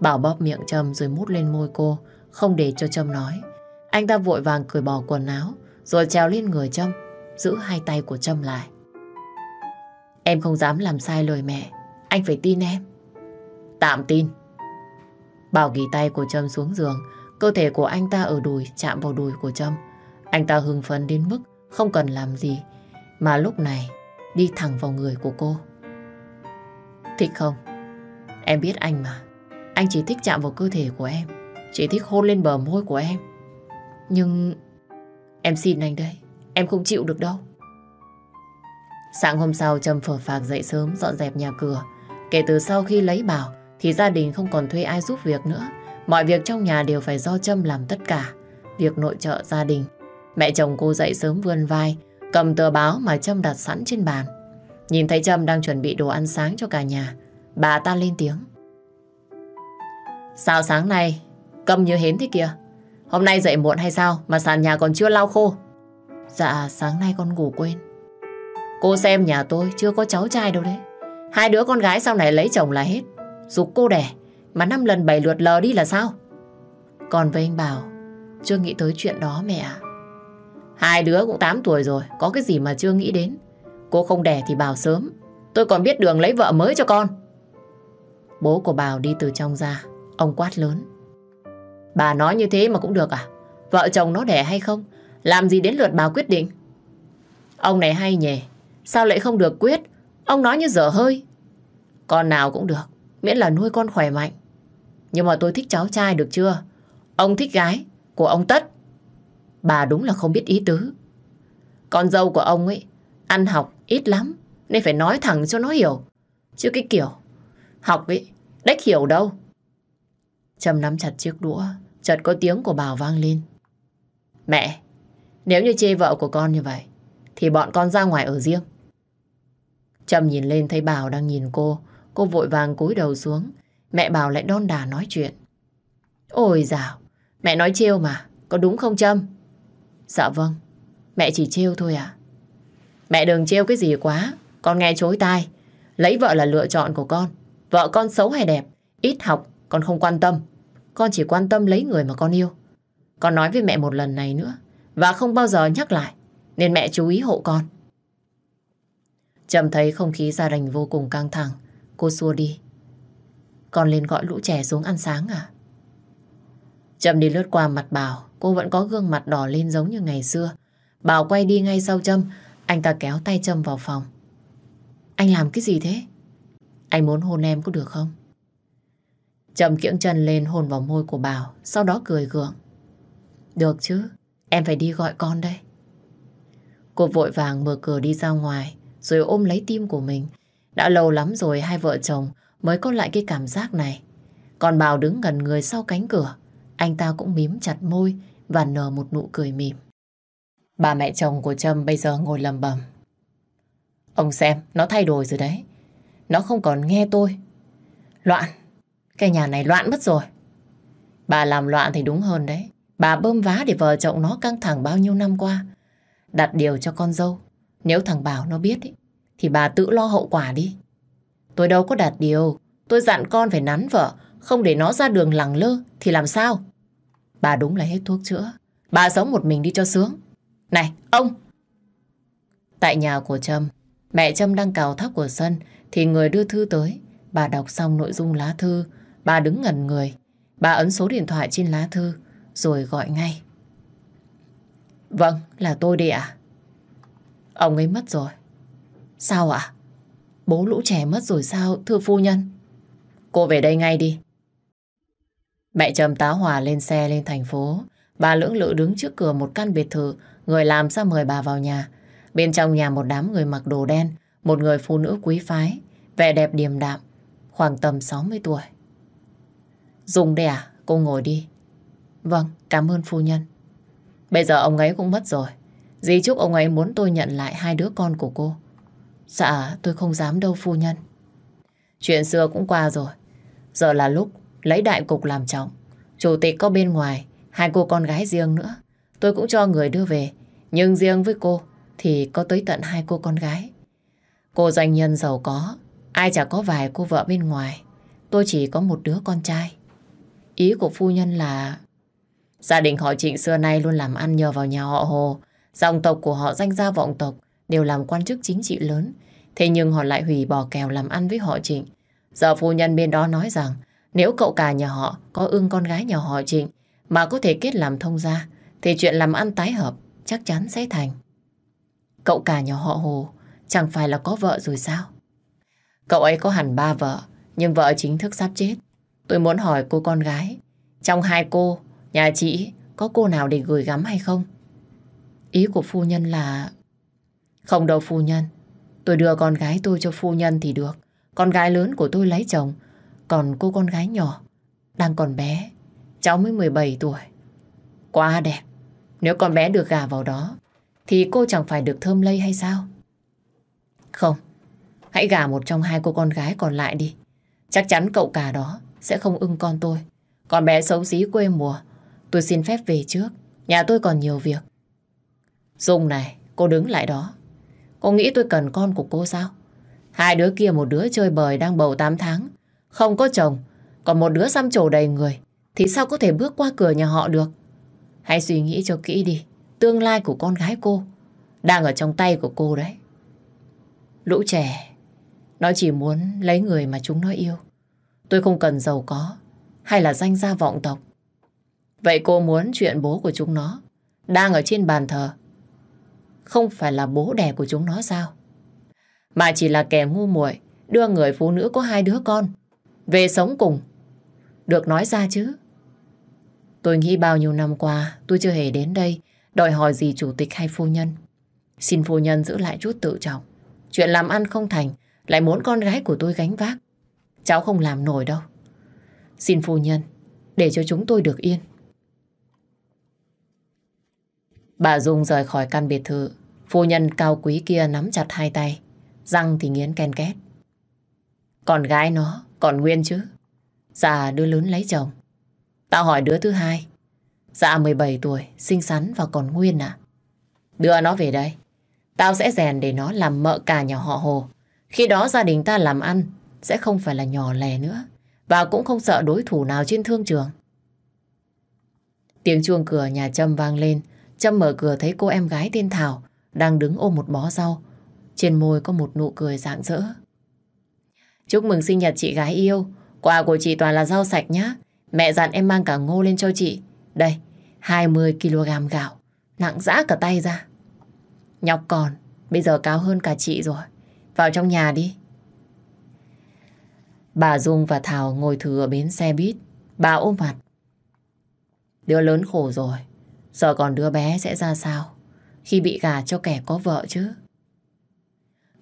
Bảo bóp miệng Trâm rồi mút lên môi cô, không để cho Trâm nói. Anh ta vội vàng cười bỏ quần áo, rồi trèo lên người Trâm, giữ hai tay của Trâm lại. Em không dám làm sai lời mẹ, anh phải tin em. Tạm tin. Bảo ghi tay của Trâm xuống giường, cơ thể của anh ta ở đùi chạm vào đùi của Trâm. Anh ta hưng phấn đến mức không cần làm gì, mà lúc này đi thẳng vào người của cô. Thích không? Em biết anh mà. Anh chỉ thích chạm vào cơ thể của em, chỉ thích hôn lên bờ môi của em. Nhưng Em xin anh đây, em không chịu được đâu. Sáng hôm sau Trâm phở phạc dậy sớm dọn dẹp nhà cửa. Kể từ sau khi lấy bảo thì gia đình không còn thuê ai giúp việc nữa. Mọi việc trong nhà đều phải do Trâm làm tất cả. Việc nội trợ gia đình. Mẹ chồng cô dậy sớm vươn vai, cầm tờ báo mà Trâm đặt sẵn trên bàn. Nhìn thấy Trâm đang chuẩn bị đồ ăn sáng cho cả nhà, bà ta lên tiếng. Sao sáng nay, cầm như hến thế kìa. Hôm nay dậy muộn hay sao mà sàn nhà còn chưa lau khô? Dạ, sáng nay con ngủ quên. Cô xem nhà tôi chưa có cháu trai đâu đấy. Hai đứa con gái sau này lấy chồng là hết. Dục cô đẻ, mà năm lần bảy lượt lờ đi là sao? Còn với anh Bảo, chưa nghĩ tới chuyện đó mẹ ạ. Hai đứa cũng 8 tuổi rồi, có cái gì mà chưa nghĩ đến. Cô không đẻ thì Bảo sớm, tôi còn biết đường lấy vợ mới cho con. Bố của Bảo đi từ trong ra, ông quát lớn. Bà nói như thế mà cũng được à? Vợ chồng nó đẻ hay không? Làm gì đến lượt bà quyết định? Ông này hay nhỉ? Sao lại không được quyết? Ông nói như dở hơi. Con nào cũng được, miễn là nuôi con khỏe mạnh. Nhưng mà tôi thích cháu trai được chưa? Ông thích gái của ông Tất. Bà đúng là không biết ý tứ. Con dâu của ông ấy, ăn học ít lắm, nên phải nói thẳng cho nó hiểu. Chứ cái kiểu, học ấy, đếch hiểu đâu. Trầm nắm chặt chiếc đũa, chợt có tiếng của Bảo vang lên. Mẹ, nếu như chê vợ của con như vậy, thì bọn con ra ngoài ở riêng. Trâm nhìn lên thấy Bảo đang nhìn cô, cô vội vàng cúi đầu xuống. Mẹ Bảo lại đon đà nói chuyện. Ôi dào, mẹ nói trêu mà, có đúng không Trâm? Dạ vâng, mẹ chỉ trêu thôi à. Mẹ đừng trêu cái gì quá, con nghe chối tai. Lấy vợ là lựa chọn của con, vợ con xấu hay đẹp, ít học, con không quan tâm. Con chỉ quan tâm lấy người mà con yêu. Con nói với mẹ một lần này nữa và không bao giờ nhắc lại nên mẹ chú ý hộ con. Trầm thấy không khí gia đình vô cùng căng thẳng. Cô xua đi. Con lên gọi lũ trẻ xuống ăn sáng à? Trầm đi lướt qua mặt Bảo. Cô vẫn có gương mặt đỏ lên giống như ngày xưa. Bảo quay đi ngay sau Trâm. Anh ta kéo tay Trâm vào phòng. Anh làm cái gì thế? Anh muốn hôn em có được không? Trầm kiễng chân lên hồn vào môi của Bảo, sau đó cười gượng. Được chứ, em phải đi gọi con đây. Cô vội vàng mở cửa đi ra ngoài, rồi ôm lấy tim của mình. Đã lâu lắm rồi hai vợ chồng mới có lại cái cảm giác này. Còn Bảo đứng gần người sau cánh cửa, anh ta cũng mím chặt môi và nở một nụ cười mỉm. Bà mẹ chồng của Trâm bây giờ ngồi lầm bầm. Ông xem, nó thay đổi rồi đấy. Nó không còn nghe tôi. Loạn, cái nhà này loạn mất rồi. Bà làm loạn thì đúng hơn đấy. Bà bơm vá để vợ chồng nó căng thẳng bao nhiêu năm qua. Đặt điều cho con dâu. Nếu thằng Bảo nó biết ý, thì bà tự lo hậu quả đi. Tôi đâu có đặt điều. Tôi dặn con phải nắn vợ, không để nó ra đường lẳng lơ thì làm sao? Bà đúng là hết thuốc chữa. Bà sống một mình đi cho sướng. Này, ông! Tại nhà của Trâm, mẹ Trâm đang cào thóc của sân thì người đưa thư tới. Bà đọc xong nội dung lá thư, Bà đứng ngẩn người, bà ấn số điện thoại trên lá thư rồi gọi ngay. Vâng, là tôi đây ạ. Ông ấy mất rồi. Sao ạ? Bố lũ trẻ mất rồi sao, thưa phu nhân? Cô về đây ngay đi. Mẹ trầm tá hòa lên xe lên thành phố. Bà lưỡng lự đứng trước cửa một căn biệt thự, người làm ra mời bà vào nhà. Bên trong nhà một đám người mặc đồ đen, một người phụ nữ quý phái, vẻ đẹp điềm đạm, khoảng tầm 60 tuổi. Dùng đẻ à? Cô ngồi đi. Vâng, cảm ơn phu nhân. Bây giờ ông ấy cũng mất rồi. Dì chúc ông ấy muốn tôi nhận lại hai đứa con của cô. Dạ, tôi không dám đâu phu nhân. Chuyện xưa cũng qua rồi. Giờ là lúc lấy đại cục làm trọng. Chủ tịch có bên ngoài, hai cô con gái riêng nữa. Tôi cũng cho người đưa về. Nhưng riêng với cô thì có tới tận hai cô con gái. Cô doanh nhân giàu có, ai chả có vài cô vợ bên ngoài. Tôi chỉ có một đứa con trai. Ý của phu nhân là Gia đình họ trịnh xưa nay luôn làm ăn nhờ vào nhà họ Hồ. Dòng tộc của họ danh gia vọng tộc đều làm quan chức chính trị lớn. Thế nhưng họ lại hủy bỏ kèo làm ăn với họ trịnh. Giờ phu nhân bên đó nói rằng nếu cậu cả nhà họ có ưng con gái nhà họ trịnh mà có thể kết làm thông gia thì chuyện làm ăn tái hợp chắc chắn sẽ thành. Cậu cả nhà họ Hồ chẳng phải là có vợ rồi sao? Cậu ấy có hẳn ba vợ nhưng vợ chính thức sắp chết. Tôi muốn hỏi cô con gái, trong hai cô, nhà chị có cô nào để gửi gắm hay không? Ý của phu nhân là... Không đâu phu nhân, tôi đưa con gái tôi cho phu nhân thì được. Con gái lớn của tôi lấy chồng, còn cô con gái nhỏ, đang còn bé, cháu mới 17 tuổi. Quá đẹp, nếu con bé được gà vào đó, thì cô chẳng phải được thơm lây hay sao? Không, hãy gả một trong hai cô con gái còn lại đi. Chắc chắn cậu cả đó sẽ không ưng con tôi. Con bé xấu xí quê mùa, tôi xin phép về trước, nhà tôi còn nhiều việc. Dung này, cô đứng lại đó. Cô nghĩ tôi cần con của cô sao? Hai đứa kia một đứa chơi bời đang bầu 8 tháng, không có chồng, còn một đứa xăm trổ đầy người, thì sao có thể bước qua cửa nhà họ được? Hãy suy nghĩ cho kỹ đi, tương lai của con gái cô đang ở trong tay của cô đấy. Lũ trẻ, nó chỉ muốn lấy người mà chúng nó yêu. Tôi không cần giàu có hay là danh gia vọng tộc. Vậy cô muốn chuyện bố của chúng nó đang ở trên bàn thờ. Không phải là bố đẻ của chúng nó sao? Mà chỉ là kẻ ngu muội đưa người phụ nữ có hai đứa con về sống cùng. Được nói ra chứ. Tôi nghĩ bao nhiêu năm qua tôi chưa hề đến đây đòi hỏi gì chủ tịch hay phu nhân. Xin phu nhân giữ lại chút tự trọng. Chuyện làm ăn không thành lại muốn con gái của tôi gánh vác. Cháu không làm nổi đâu. Xin phu nhân, để cho chúng tôi được yên. Bà Dung rời khỏi căn biệt thự. Phu nhân cao quý kia nắm chặt hai tay. Răng thì nghiến ken két. Còn gái nó, còn nguyên chứ. Dạ đứa lớn lấy chồng. Tao hỏi đứa thứ hai. Dạ 17 tuổi, xinh xắn và còn nguyên à. Đưa nó về đây. Tao sẽ rèn để nó làm mợ cả nhà họ Hồ. Khi đó gia đình ta làm ăn sẽ không phải là nhỏ lẻ nữa và cũng không sợ đối thủ nào trên thương trường. Tiếng chuông cửa nhà Trâm vang lên. Trâm mở cửa thấy cô em gái tên Thảo đang đứng ôm một bó rau. Trên môi có một nụ cười rạng rỡ. Chúc mừng sinh nhật chị gái yêu. Quà của chị toàn là rau sạch nhá. Mẹ dặn em mang cả ngô lên cho chị. Đây, 20kg gạo. Nặng dã cả tay ra. Nhọc còn, bây giờ cao hơn cả chị rồi. Vào trong nhà đi. Bà Dung và Thảo ngồi thừa bến xe buýt. Bà ôm mặt. Đứa lớn khổ rồi. Giờ còn đứa bé sẽ ra sao? Khi bị gà cho kẻ có vợ chứ.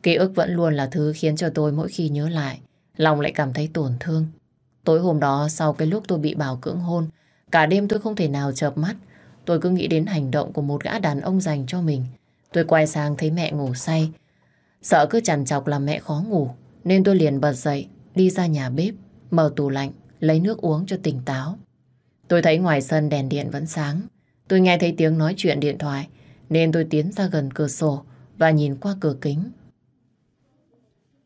Ký ức vẫn luôn là thứ khiến cho tôi mỗi khi nhớ lại, lòng lại cảm thấy tổn thương. Tối hôm đó sau cái lúc tôi bị bảo cưỡng hôn, cả đêm tôi không thể nào chợp mắt. Tôi cứ nghĩ đến hành động của một gã đàn ông dành cho mình. Tôi quay sang thấy mẹ ngủ say. Sợ cứ chằn chọc làm mẹ khó ngủ, nên tôi liền bật dậy, đi ra nhà bếp, mở tủ lạnh, lấy nước uống cho tỉnh táo. Tôi thấy ngoài sân đèn điện vẫn sáng. Tôi nghe thấy tiếng nói chuyện điện thoại, nên tôi tiến ra gần cửa sổ và nhìn qua cửa kính.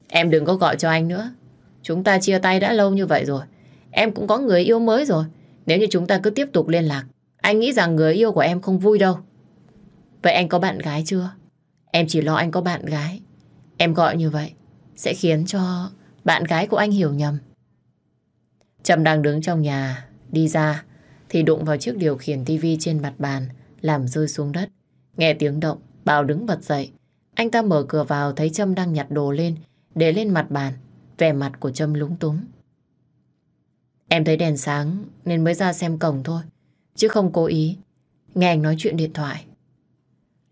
Em đừng có gọi cho anh nữa. Chúng ta chia tay đã lâu như vậy rồi. Em cũng có người yêu mới rồi. Nếu như chúng ta cứ tiếp tục liên lạc, anh nghĩ rằng người yêu của em không vui đâu. Vậy anh có bạn gái chưa? Em chỉ lo anh có bạn gái. Em gọi như vậy sẽ khiến cho bạn gái của anh hiểu nhầm. Trầm đang đứng trong nhà, đi ra thì đụng vào chiếc điều khiển tivi trên mặt bàn, làm rơi xuống đất. Nghe tiếng động, Bảo đứng bật dậy. Anh ta mở cửa vào thấy Trâm đang nhặt đồ lên, để lên mặt bàn, vẻ mặt của Trâm lúng túng. Em thấy đèn sáng nên mới ra xem cổng thôi, chứ không cố ý. Nghe anh nói chuyện điện thoại.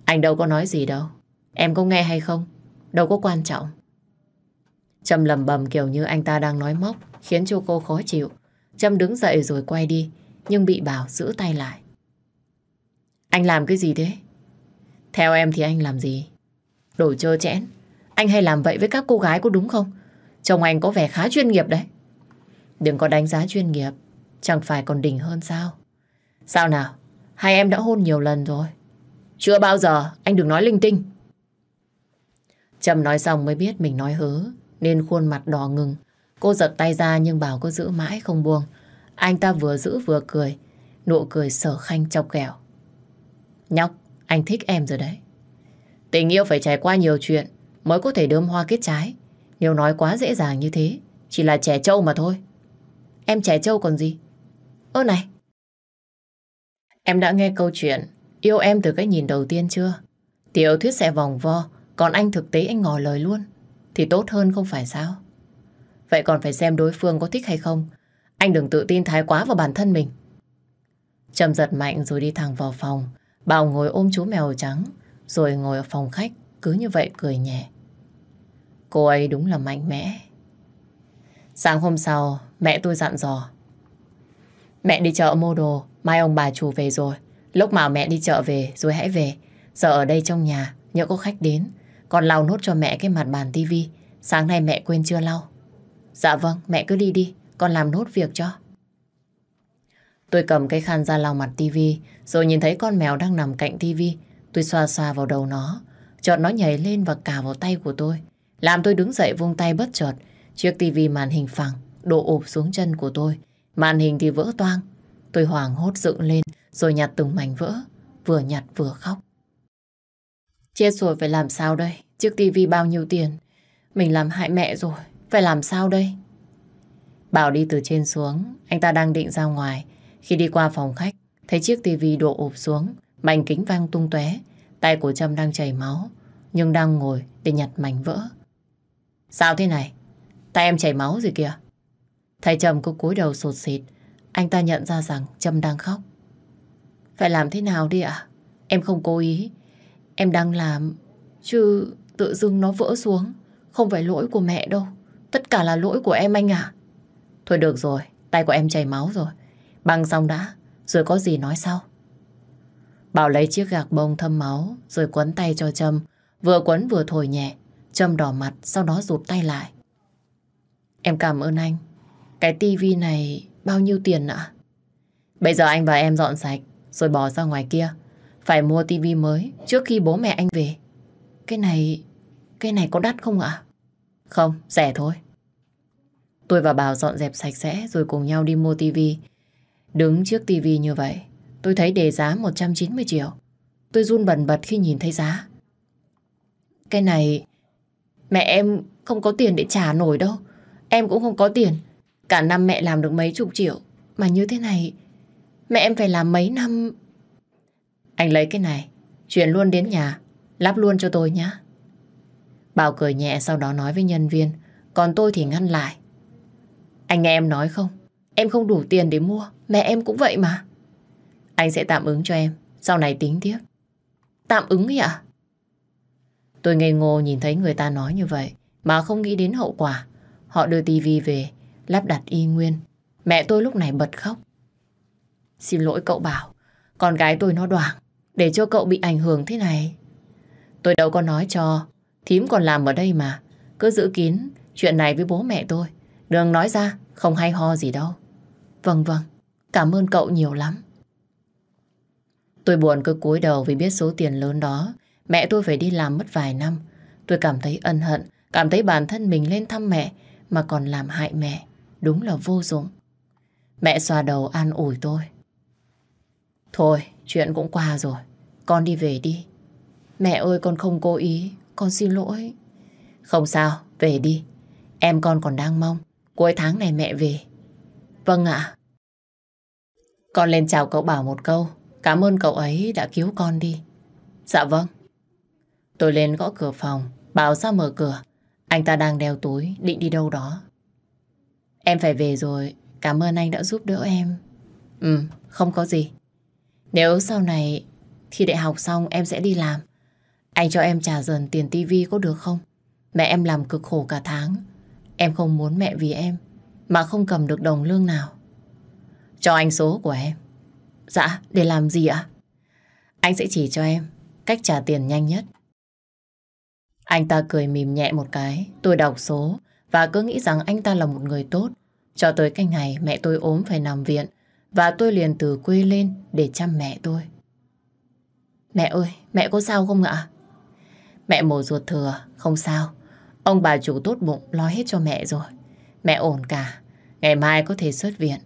Anh đâu có nói gì đâu, em có nghe hay không, đâu có quan trọng. Trâm lầm bầm kiểu như anh ta đang nói móc, khiến cho cô khó chịu. Trâm đứng dậy rồi quay đi, nhưng bị Bảo giữ tay lại. Anh làm cái gì thế? Theo em thì anh làm gì? Đồ trơ chẽn. Anh hay làm vậy với các cô gái có đúng không? Chồng anh có vẻ khá chuyên nghiệp đấy. Đừng có đánh giá chuyên nghiệp, chẳng phải còn đỉnh hơn sao? Sao nào? Hai em đã hôn nhiều lần rồi. Chưa bao giờ, anh đừng nói linh tinh. Trầm nói xong mới biết mình nói hứa nên khuôn mặt đỏ ngừng. Cô giật tay ra nhưng Bảo cô giữ mãi không buông. Anh ta vừa giữ vừa cười, nụ cười sở khanh chọc kẹo. Nhóc, anh thích em rồi đấy. Tình yêu phải trải qua nhiều chuyện mới có thể đơm hoa kết trái. Nếu nói quá dễ dàng như thế, chỉ là trẻ trâu mà thôi. Em trẻ trâu còn gì? Ơ này! Em đã nghe câu chuyện yêu em từ cái nhìn đầu tiên chưa? Tiểu thuyết sẽ vòng vo, còn anh thực tế anh ngỏ lời luôn thì tốt hơn không phải sao? Vậy còn phải xem đối phương có thích hay không. Anh đừng tự tin thái quá vào bản thân mình. Trầm giật mạnh rồi đi thẳng vào phòng. Bảo ngồi ôm chú mèo trắng, rồi ngồi ở phòng khách, cứ như vậy cười nhẹ. Cô ấy đúng là mạnh mẽ. Sáng hôm sau, mẹ tôi dặn dò. Mẹ đi chợ mua đồ, mai ông bà chủ về rồi. Lúc mà mẹ đi chợ về rồi hãy về. Giờ ở đây trong nhà, nhớ có khách đến, con lau nốt cho mẹ cái mặt bàn tivi. Sáng nay mẹ quên chưa lau. Dạ vâng, mẹ cứ đi đi. Con làm nốt việc cho. Tôi cầm cái khăn ra lau mặt tivi, rồi nhìn thấy con mèo đang nằm cạnh tivi. Tôi xoa xoa vào đầu nó, chợt nó nhảy lên và cào vào tay của tôi. Làm tôi đứng dậy vung tay bất chợt, chiếc tivi màn hình phẳng đổ ụp xuống chân của tôi. Màn hình thì vỡ toang. Tôi hoảng hốt dựng lên rồi nhặt từng mảnh vỡ, vừa nhặt vừa khóc. Chết rồi phải làm sao đây? Chiếc tivi bao nhiêu tiền? Mình làm hại mẹ rồi, phải làm sao đây? Bảo đi từ trên xuống, anh ta đang định ra ngoài. Khi đi qua phòng khách, thấy chiếc tivi đổ ụp xuống, mảnh kính vang tung tóe, tay của Trâm đang chảy máu, nhưng đang ngồi để nhặt mảnh vỡ. Sao thế này? Tay em chảy máu gì kìa. Thầy Trâm cứ cúi đầu sột xịt, anh ta nhận ra rằng Trâm đang khóc. Phải làm thế nào đi ạ? Em không cố ý, Em đang làm, chứ tự dưng nó vỡ xuống. Không phải lỗi của mẹ đâu. Tất cả là lỗi của em anh ạ. Thôi được rồi, tay của em chảy máu rồi. Băng xong đã, rồi có gì nói sau. Bảo lấy chiếc gạc bông thâm máu, rồi quấn tay cho Trâm. Vừa quấn vừa thổi nhẹ, Trâm đỏ mặt, sau đó rụt tay lại. Em cảm ơn anh. Cái tivi này bao nhiêu tiền ạ? Bây giờ anh và em dọn sạch, rồi bỏ ra ngoài kia. Phải mua tivi mới trước khi bố mẹ anh về. Cái này, cái này có đắt không ạ? Không, rẻ thôi. Tôi và Bảo dọn dẹp sạch sẽ rồi cùng nhau đi mua tivi. Đứng trước tivi như vậy, tôi thấy đề giá 190 triệu. Tôi run bần bật khi nhìn thấy giá. Cái này, mẹ em không có tiền để trả nổi đâu. Em cũng không có tiền. Cả năm mẹ làm được mấy chục triệu. Mà như thế này, mẹ em phải làm mấy năm... Anh lấy cái này, chuyển luôn đến nhà, lắp luôn cho tôi nhé. Bảo cười nhẹ sau đó nói với nhân viên, còn tôi thì ngăn lại. Anh nghe em nói không? Em không đủ tiền để mua, mẹ em cũng vậy mà. Anh sẽ tạm ứng cho em, sau này tính tiếp. Tạm ứng ấy ạ? Tôi ngây ngô nhìn thấy người ta nói như vậy, mà không nghĩ đến hậu quả. Họ đưa tivi về, lắp đặt y nguyên. Mẹ tôi lúc này bật khóc. Xin lỗi cậu bảo, con gái tôi nó đoảng để cho cậu bị ảnh hưởng thế này. Tôi đâu có nói cho, thím còn làm ở đây mà. Cứ giữ kín chuyện này với bố mẹ tôi. Đừng nói ra, không hay ho gì đâu. Vâng vâng, cảm ơn cậu nhiều lắm. Tôi buồn cứ cúi đầu vì biết số tiền lớn đó. Mẹ tôi phải đi làm mất vài năm. Tôi cảm thấy ân hận, cảm thấy bản thân mình lên thăm mẹ mà còn làm hại mẹ. Đúng là vô dụng. Mẹ xoa đầu an ủi tôi. Thôi, Chuyện cũng qua rồi. Con đi về đi. Mẹ ơi con không cố ý. Con xin lỗi. Không sao, về đi. Em con còn đang mong. Cuối tháng này mẹ về. Vâng ạ. Con lên chào cậu Bảo một câu. Cảm ơn cậu ấy đã cứu con đi. Dạ vâng. Tôi lên gõ cửa phòng. Bảo ra mở cửa. Anh ta đang đeo túi, định đi đâu đó. Em phải về rồi. Cảm ơn anh đã giúp đỡ em. Ừ, không có gì. Nếu sau này khi đại học xong em sẽ đi làm, anh cho em trả dần tiền tivi có được không? Mẹ em làm cực khổ cả tháng. Em không muốn mẹ vì em mà không cầm được đồng lương nào. Cho anh số của em. Dạ, để làm gì ạ? Anh sẽ chỉ cho em cách trả tiền nhanh nhất. Anh ta cười mỉm nhẹ một cái, tôi đọc số và cứ nghĩ rằng anh ta là một người tốt. Cho tới cái ngày mẹ tôi ốm phải nằm viện, và tôi liền từ quê lên để chăm mẹ tôi. Mẹ ơi, mẹ có sao không ạ? Mẹ mổ ruột thừa, không sao. Ông bà chủ tốt bụng lo hết cho mẹ rồi. Mẹ ổn cả, ngày mai có thể xuất viện.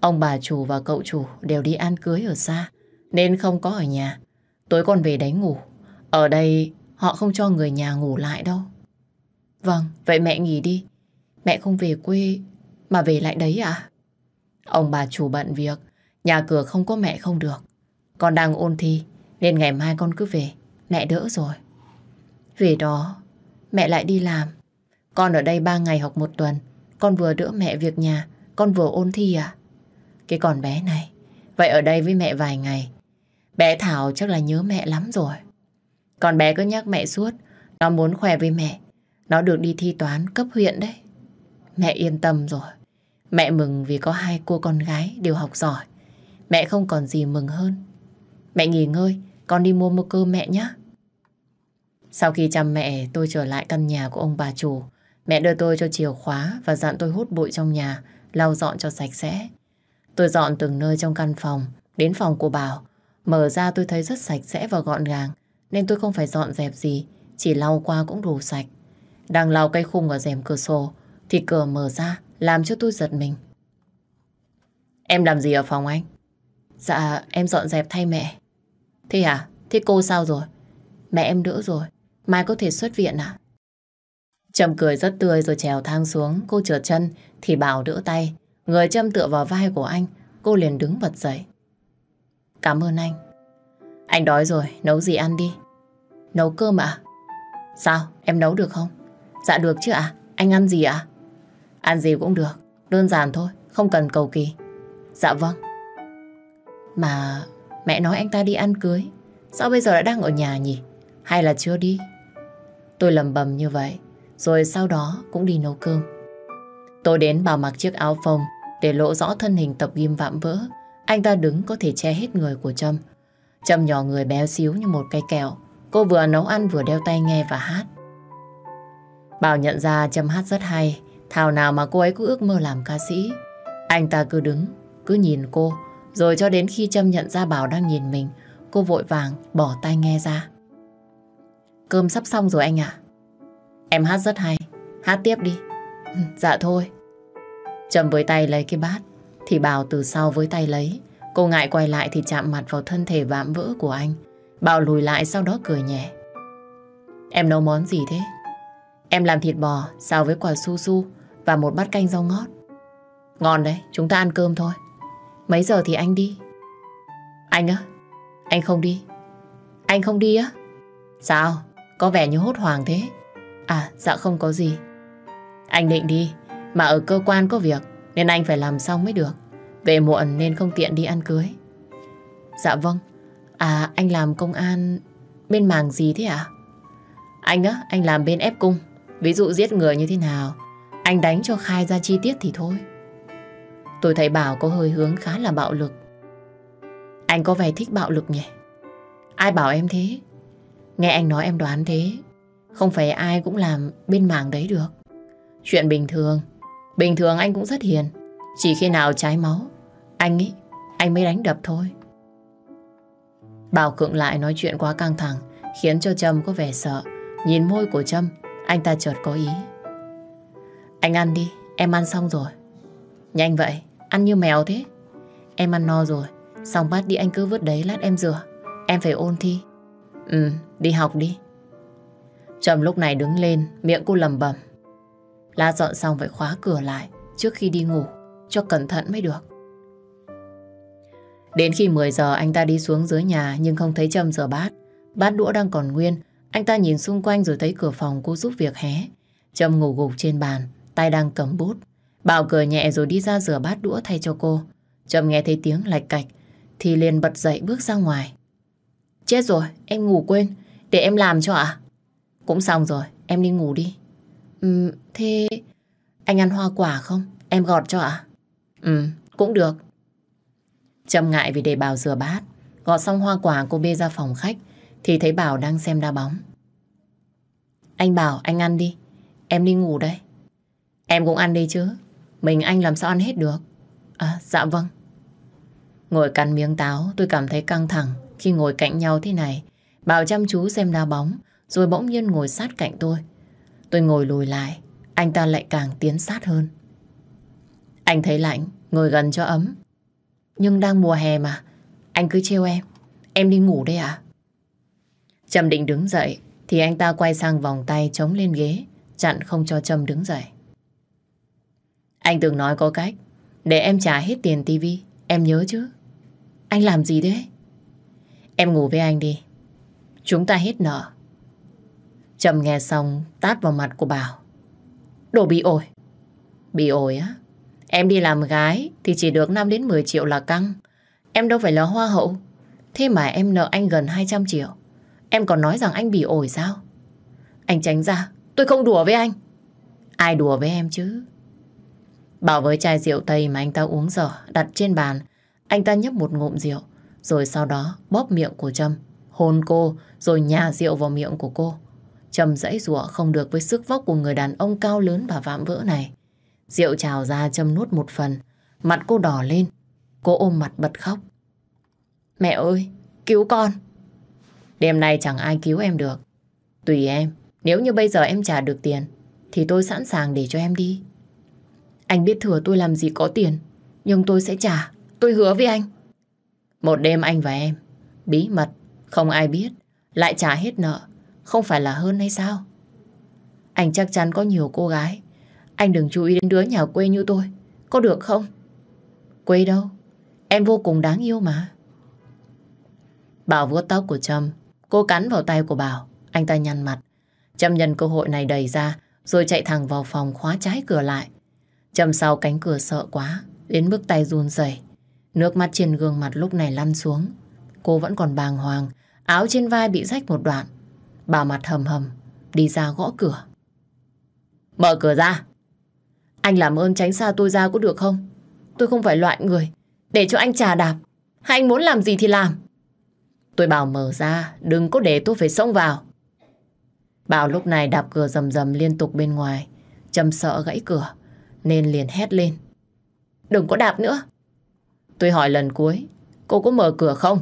Ông bà chủ và cậu chủ đều đi ăn cưới ở xa, nên không có ở nhà. Tối còn về đấy ngủ. Ở đây họ không cho người nhà ngủ lại đâu. Vâng, vậy mẹ nghỉ đi. Mẹ không về quê mà về lại đấy à? Ông bà chủ bận việc, nhà cửa không có mẹ không được. Con đang ôn thi, nên ngày mai con cứ về, mẹ đỡ rồi. Về đó, mẹ lại đi làm. Con ở đây ba ngày học một tuần, con vừa đỡ mẹ việc nhà, con vừa ôn thi à? Cái con bé này, vậy ở đây với mẹ vài ngày. Bé Thảo chắc là nhớ mẹ lắm rồi. Con bé cứ nhắc mẹ suốt, nó muốn khoe với mẹ. Nó được đi thi toán cấp huyện đấy. Mẹ yên tâm rồi. Mẹ mừng vì có hai cô con gái đều học giỏi. Mẹ không còn gì mừng hơn. Mẹ nghỉ ngơi, con đi mua mua cơm mẹ nhé. Sau khi chăm mẹ, tôi trở lại căn nhà của ông bà chủ. Mẹ đưa tôi cho chìa khóa và dặn tôi hút bụi trong nhà, lau dọn cho sạch sẽ. Tôi dọn từng nơi trong căn phòng, đến phòng của Bảo. Mở ra tôi thấy rất sạch sẽ và gọn gàng, nên tôi không phải dọn dẹp gì, chỉ lau qua cũng đủ sạch. Đang lau cây khung ở rèm cửa sổ, thì cửa mở ra, làm cho tôi giật mình. Em làm gì ở phòng anh? Dạ, em dọn dẹp thay mẹ. Thế à? Thế cô sao rồi? Mẹ em đỡ rồi. Mai có thể xuất viện à? Trầm cười rất tươi rồi trèo thang xuống. Cô trượt chân thì bảo đỡ tay. Người Trâm tựa vào vai của anh. Cô liền đứng bật dậy. Cảm ơn anh. Anh đói rồi, nấu gì ăn đi. Nấu cơm ạ? À? Sao, em nấu được không? Dạ được chứ ạ. À? Anh ăn gì ạ? À? Ăn gì cũng được, đơn giản thôi, không cần cầu kỳ. Dạ vâng. Mà mẹ nói anh ta đi ăn cưới, sao bây giờ đã đang ở nhà nhỉ? Hay là chưa đi? Tôi lầm bầm như vậy, rồi sau đó cũng đi nấu cơm. Tôi đến bảo mặc chiếc áo phông để lộ rõ thân hình tập ghim vạm vỡ. Anh ta đứng có thể che hết người của Trâm. Trâm nhỏ người béo xíu như một cây kẹo. Cô vừa nấu ăn vừa đeo tay nghe và hát. Bảo nhận ra Trâm hát rất hay. Thảo nào mà cô ấy cứ ước mơ làm ca sĩ. Anh ta cứ đứng, cứ nhìn cô, rồi cho đến khi Trâm nhận ra Bảo đang nhìn mình, cô vội vàng bỏ tay nghe ra. Cơm sắp xong rồi anh ạ. Em hát rất hay, hát tiếp đi. Ừ, dạ thôi. Trầm với tay lấy cái bát, thì Bảo từ sau với tay lấy. Cô ngại quay lại thì chạm mặt vào thân thể vạm vỡ của anh. Bảo lùi lại sau đó cười nhẹ. Em nấu món gì thế? Em làm thịt bò, xào với quả su su, và một bát canh rau ngót. Ngon đấy, chúng ta ăn cơm thôi. Mấy giờ thì anh đi? Anh á? Anh không đi. Anh không đi á? Sao? Có vẻ như hốt hoảng thế. À, dạ không có gì. Anh định đi, mà ở cơ quan có việc, nên anh phải làm xong mới được. Về muộn nên không tiện đi ăn cưới. Dạ vâng. À, anh làm công an bên mảng gì thế ạ? À? Anh á, anh làm bên ép cung. Ví dụ giết người như thế nào, anh đánh cho khai ra chi tiết thì thôi. Tôi thấy Bảo có hơi hướng khá là bạo lực. Anh có vẻ thích bạo lực nhỉ? Ai bảo em thế? Nghe anh nói em đoán thế. Không phải ai cũng làm bên mảng đấy được. Chuyện bình thường. Bình thường anh cũng rất hiền. Chỉ khi nào trái máu, anh ấy, anh mới đánh đập thôi. Bảo cưỡng lại nói chuyện quá căng thẳng, khiến cho Trâm có vẻ sợ. Nhìn môi của Trâm, anh ta chợt có ý. Anh ăn đi, em ăn xong rồi. Nhanh vậy, ăn như mèo thế. Em ăn no rồi, xong bát đi anh cứ vứt đấy lát em rửa. Em phải ôn thi. Ừ, đi học đi. Trầm lúc này đứng lên, miệng cô lầm bẩm. La dọn xong phải khóa cửa lại trước khi đi ngủ, cho cẩn thận mới được. Đến khi 10 giờ anh ta đi xuống dưới nhà nhưng không thấy Trâm rửa bát. Bát đũa đang còn nguyên, anh ta nhìn xung quanh rồi thấy cửa phòng cô giúp việc hé. Trâm ngủ gục trên bàn, tay đang cầm bút. Bảo cười nhẹ rồi đi ra rửa bát đũa thay cho cô. Trầm nghe thấy tiếng lạch cạch, thì liền bật dậy bước ra ngoài. Chết rồi, em ngủ quên, để em làm cho ạ. Cũng xong rồi, em đi ngủ đi. Ừ, thế anh ăn hoa quả không? Em gọt cho ạ. Ừ, cũng được. Trầm ngại vì để Bảo rửa bát, gọt xong hoa quả cô bê ra phòng khách, thì thấy Bảo đang xem đá bóng. Anh Bảo, anh ăn đi, em đi ngủ đây. Em cũng ăn đi chứ. Mình anh làm sao ăn hết được. À, dạ vâng. Ngồi cắn miếng táo, tôi cảm thấy căng thẳng khi ngồi cạnh nhau thế này. Bảo chăm chú xem đá bóng, rồi bỗng nhiên ngồi sát cạnh tôi. Tôi ngồi lùi lại, anh ta lại càng tiến sát hơn. Anh thấy lạnh, ngồi gần cho ấm. Nhưng đang mùa hè mà, anh cứ trêu em. Em đi ngủ đây à? Trầm định đứng dậy, thì anh ta quay sang vòng tay chống lên ghế, chặn không cho Trầm đứng dậy. Anh từng nói có cách Để em trả hết tiền tivi Em nhớ chứ Anh làm gì thế Em ngủ với anh đi Chúng ta hết nợ Trầm nghe xong tát vào mặt của Bảo Đồ bị ổi Bị ổi á Em đi làm gái thì chỉ được 5 đến 10 triệu là căng Em đâu phải là hoa hậu Thế mà em nợ anh gần 200 triệu Em còn nói rằng anh bị ổi sao Anh tránh ra Tôi không đùa với anh Ai đùa với em chứ Bảo với chai rượu Tây mà anh ta uống dở đặt trên bàn, anh ta nhấp một ngụm rượu, rồi sau đó bóp miệng của Trâm, hôn cô rồi nhả rượu vào miệng của cô. Trâm dãy rủa không được với sức vóc của người đàn ông cao lớn và vạm vỡ này. Rượu trào ra Trâm nuốt một phần, mặt cô đỏ lên, cô ôm mặt bật khóc. Mẹ ơi, cứu con! Đêm nay chẳng ai cứu em được. Tùy em, nếu như bây giờ em trả được tiền, thì tôi sẵn sàng để cho em đi. Anh biết thừa tôi làm gì có tiền, nhưng tôi sẽ trả, tôi hứa với anh. Một đêm anh và em, bí mật, không ai biết, lại trả hết nợ, không phải là hơn hay sao? Anh chắc chắn có nhiều cô gái, anh đừng chú ý đến đứa nhà quê như tôi, có được không? Quê đâu, em vô cùng đáng yêu mà. Bảo vuốt tóc của Trâm, cô cắn vào tay của Bảo, anh ta nhăn mặt. Trâm nhân cơ hội này đầy ra, rồi chạy thẳng vào phòng khóa trái cửa lại. Chầm sau cánh cửa sợ quá, đến mức tay run rẩy. Nước mắt trên gương mặt lúc này lăn xuống. Cô vẫn còn bàng hoàng, áo trên vai bị rách một đoạn. Bà mặt hầm hầm, đi ra gõ cửa. Mở cửa ra. Anh làm ơn tránh xa tôi ra có được không? Tôi không phải loại người, để cho anh trà đạp. Hay anh muốn làm gì thì làm. Tôi bảo mở ra, đừng có để tôi phải xông vào. Bảo lúc này đạp cửa rầm rầm liên tục bên ngoài. Trầm sợ gãy cửa nên liền hét lên. Đừng có đạp nữa. Tôi hỏi lần cuối, cô có mở cửa không?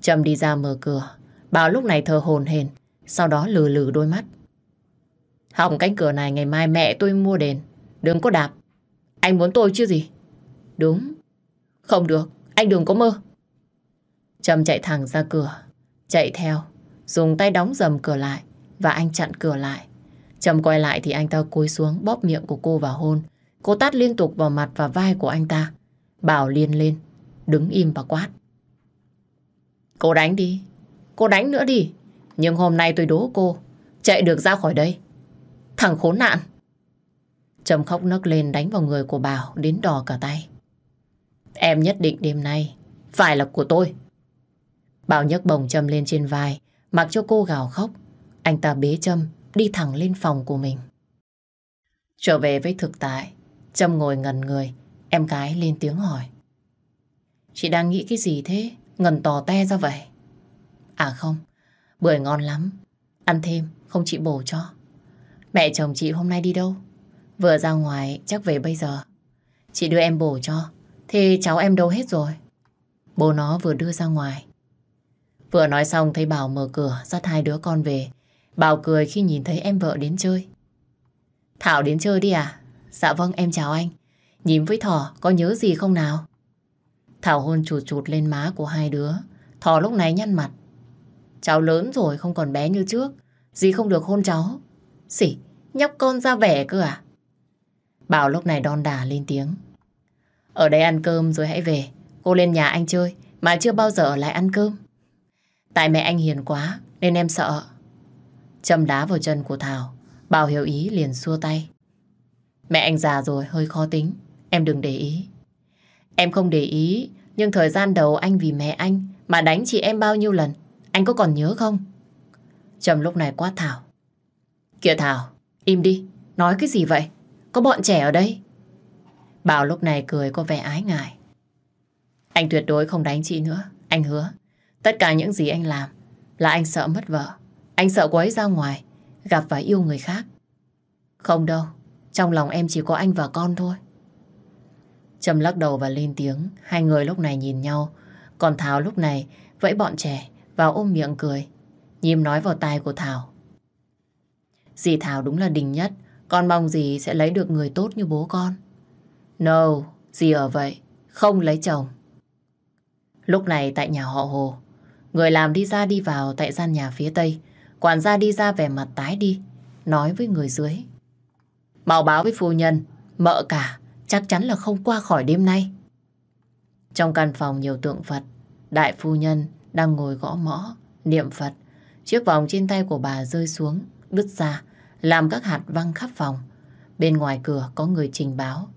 Trâm đi ra mở cửa, bảo lúc này thờ hồn hền, sau đó lừ lừ đôi mắt. Hỏng cánh cửa này ngày mai mẹ tôi mua đền, đừng có đạp. Anh muốn tôi chứ gì? Đúng, không được, anh đừng có mơ. Trâm chạy thẳng ra cửa, chạy theo, dùng tay đóng dầm cửa lại và anh chặn cửa lại. Trầm quay lại thì anh ta cúi xuống bóp miệng của cô và hôn. Cô tát liên tục vào mặt và vai của anh ta. Bảo liền lên, đứng im và quát. Cô đánh đi, cô đánh nữa đi. Nhưng hôm nay tôi đố cô, chạy được ra khỏi đây. Thằng khốn nạn. Trầm khóc nấc lên đánh vào người của Bảo đến đỏ cả tay. Em nhất định đêm nay phải là của tôi. Bảo nhấc bồng Trâm lên trên vai, mặc cho cô gào khóc. Anh ta bế Trâm đi thẳng lên phòng của mình. Trở về với thực tại, Trâm ngồi ngần người, em gái lên tiếng hỏi. Chị đang nghĩ cái gì thế? Ngần tò te ra vậy. À không, bưởi ngon lắm. Ăn thêm, không chị bổ cho. Mẹ chồng chị hôm nay đi đâu? Vừa ra ngoài, chắc về bây giờ. Chị đưa em bổ cho. Thế cháu em đâu hết rồi? Bố nó vừa đưa ra ngoài. Vừa nói xong thấy Bảo mở cửa dắt hai đứa con về Bảo cười khi nhìn thấy em vợ đến chơi. Thảo đến chơi đi à? Dạ vâng, em chào anh. Nhím với Thỏ có nhớ gì không nào? Thảo hôn chụt chụt lên má của hai đứa. Thỏ lúc này nhăn mặt. Cháu lớn rồi không còn bé như trước. Dì không được hôn cháu. Xỉ, nhóc con ra vẻ cơ à? Bảo lúc này đon đà lên tiếng. Ở đây ăn cơm rồi hãy về. Cô lên nhà anh chơi mà chưa bao giờ lại ăn cơm. Tại mẹ anh hiền quá nên em sợ. Châm đá vào chân của Thảo. Bảo hiểu ý liền xua tay. Mẹ anh già rồi, hơi khó tính. Em đừng để ý. Em không để ý, nhưng thời gian đầu anh vì mẹ anh mà đánh chị em bao nhiêu lần. Anh có còn nhớ không? Trầm lúc này quát Thảo. Kìa Thảo, im đi. Nói cái gì vậy? Có bọn trẻ ở đây. Bảo lúc này cười có vẻ ái ngại. Anh tuyệt đối không đánh chị nữa. Anh hứa. Tất cả những gì anh làm là anh sợ mất vợ. Anh sợ cô ấy ra ngoài, gặp và yêu người khác. Không đâu, trong lòng em chỉ có anh và con thôi. Trầm lắc đầu và lên tiếng, hai người lúc này nhìn nhau. Còn Thảo lúc này vẫy bọn trẻ vào ôm miệng cười. Nhìm nói vào tai của Thảo. Dì Thảo đúng là đình nhất, con mong dì sẽ lấy được người tốt như bố con. No, dì ở vậy, không lấy chồng. Lúc này tại nhà họ Hồ, người làm đi ra đi vào tại gian nhà phía Tây, Quản gia đi ra vẻ mặt tái đi, nói với người dưới. Bảo báo với phu nhân, mợ cả, chắc chắn là không qua khỏi đêm nay. Trong căn phòng nhiều tượng Phật, đại phu nhân đang ngồi gõ mõ, niệm Phật. Chiếc vòng trên tay của bà rơi xuống, đứt ra, làm các hạt văng khắp phòng. Bên ngoài cửa có người trình báo.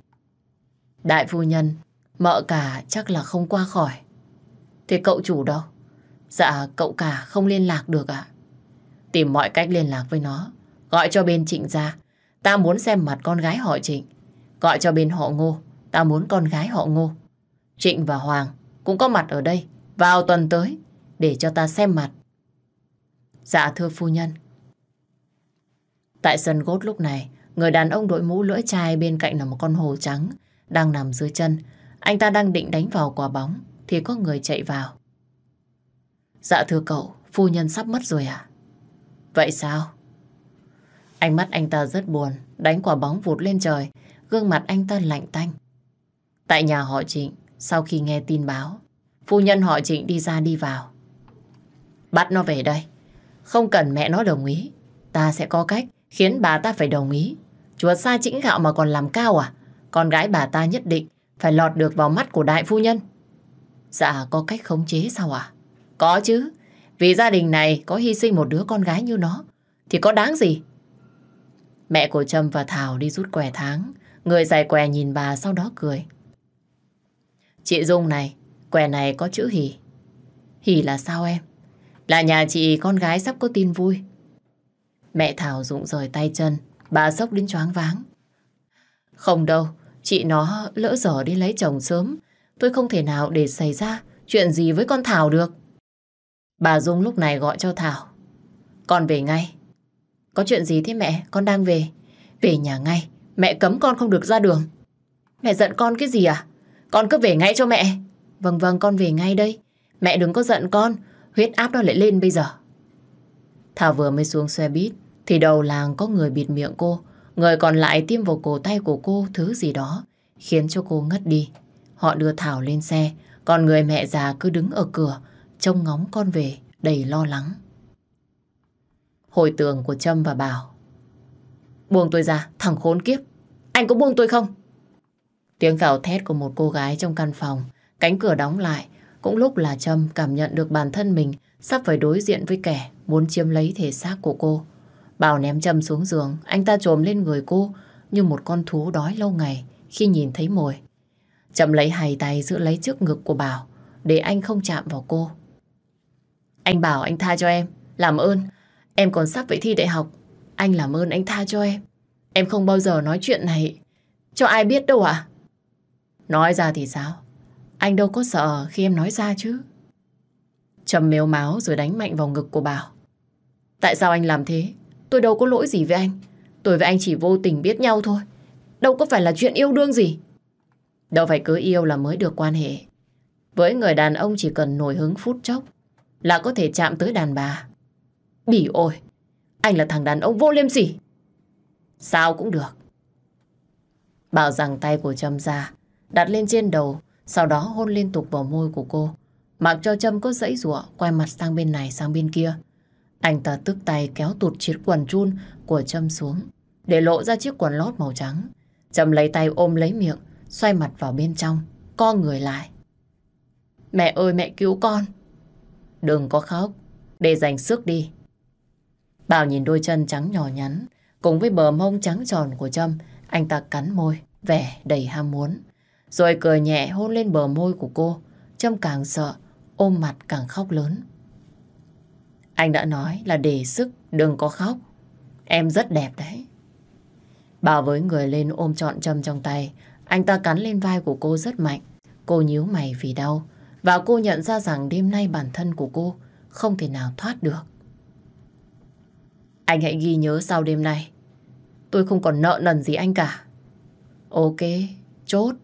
Đại phu nhân, mợ cả chắc là không qua khỏi. Thế cậu chủ đâu? Dạ, cậu cả không liên lạc được ạ. Tìm mọi cách liên lạc với nó. Gọi cho bên Trịnh ra. Ta muốn xem mặt con gái họ Trịnh. Gọi cho bên họ Ngô. Ta muốn con gái họ Ngô. Trịnh và Hoàng cũng có mặt ở đây. Vào tuần tới. Để cho ta xem mặt. Dạ thưa phu nhân. Tại sân gốt lúc này, người đàn ông đội mũ lưỡi chai bên cạnh là một con hồ trắng đang nằm dưới chân. Anh ta đang định đánh vào quả bóng thì có người chạy vào. Dạ thưa cậu, phu nhân sắp mất rồi à? Vậy sao? Ánh mắt anh ta rất buồn, đánh quả bóng vụt lên trời, gương mặt anh ta lạnh tanh. Tại nhà họ Trịnh, sau khi nghe tin báo, phu nhân họ Trịnh đi ra đi vào. Bắt nó về đây, không cần mẹ nó đồng ý, ta sẽ có cách khiến bà ta phải đồng ý. Chuột xa chĩnh gạo mà còn làm cao à? Con gái bà ta nhất định phải lọt được vào mắt của đại phu nhân. Dạ có cách khống chế sao à? Có chứ, vì gia đình này có hy sinh một đứa con gái như nó Thì có đáng gì Mẹ của Trâm và Thảo đi rút quẻ tháng Người dài quẻ nhìn bà sau đó cười Chị Dung này quẻ này có chữ hỉ Hỉ là sao em Là nhà chị con gái sắp có tin vui Mẹ Thảo rụng rời tay chân Bà sốc đến choáng váng Không đâu Chị nó lỡ dở đi lấy chồng sớm Tôi không thể nào để xảy ra Chuyện gì với con Thảo được Bà Dung lúc này gọi cho Thảo. Con về ngay. Có chuyện gì thế mẹ? Con đang về. Về nhà ngay. Mẹ cấm con không được ra đường. Mẹ giận con cái gì à? Con cứ về ngay cho mẹ. Vâng vâng con về ngay đây. Mẹ đừng có giận con. Huyết áp nó lại lên bây giờ. Thảo vừa mới xuống xe buýt thì đầu làng có người bịt miệng cô. Người còn lại tiêm vào cổ tay của cô thứ gì đó khiến cho cô ngất đi. Họ đưa Thảo lên xe còn người mẹ già cứ đứng ở cửa trông ngóng con về đầy lo lắng. Hồi tường của Trâm và Bảo. Buông tôi ra, thằng khốn kiếp. Anh có buông tôi không? Tiếng gào thét của một cô gái trong căn phòng, cánh cửa đóng lại. Cũng lúc là Trâm cảm nhận được bản thân mình sắp phải đối diện với kẻ muốn chiếm lấy thể xác của cô. Bảo ném Trâm xuống giường, anh ta trồm lên người cô như một con thú đói lâu ngày khi nhìn thấy mồi. Trâm lấy hai tay giữ lấy trước ngực của Bảo để anh không chạm vào cô. Anh bảo anh tha cho em. Làm ơn. Em còn sắp vậy thi đại học. Anh làm ơn anh tha cho em. Em không bao giờ nói chuyện này. Cho ai biết đâu ạ. Nói ra thì sao? Anh đâu có sợ khi em nói ra chứ. Trầm mếu máu rồi đánh mạnh vào ngực của Bảo. Tại sao anh làm thế? Tôi đâu có lỗi gì với anh. Tôi với anh chỉ vô tình biết nhau thôi. Đâu có phải là chuyện yêu đương gì. Đâu phải cứ yêu là mới được quan hệ. Với người đàn ông chỉ cần nổi hứng phút chốc là có thể chạm tới đàn bà. Bỉ ôi, anh là thằng đàn ông vô liêm sỉ. Sao cũng được. Bảo rằng tay của Trâm ra, đặt lên trên đầu, sau đó hôn liên tục vào môi của cô. Mặc cho Trâm có dãy rủa quay mặt sang bên này sang bên kia. Anh ta tức tay kéo tụt chiếc quần chun của Trâm xuống, để lộ ra chiếc quần lót màu trắng. Trâm lấy tay ôm lấy miệng, xoay mặt vào bên trong, co người lại. Mẹ ơi mẹ cứu con! Đừng có khóc, để dành sức đi. Bảo nhìn đôi chân trắng nhỏ nhắn, cùng với bờ mông trắng tròn của Trâm, anh ta cắn môi, vẻ đầy ham muốn. Rồi cười nhẹ hôn lên bờ môi của cô, Trâm càng sợ, ôm mặt càng khóc lớn. Anh đã nói là để sức, đừng có khóc. Em rất đẹp đấy. Bảo với người lên ôm trọn Trâm trong tay, anh ta cắn lên vai của cô rất mạnh. Cô nhíu mày vì đau. Và cô nhận ra rằng đêm nay bản thân của cô không thể nào thoát được. Anh hãy ghi nhớ sau đêm nay. Tôi không còn nợ nần gì anh cả. Ok, chốt.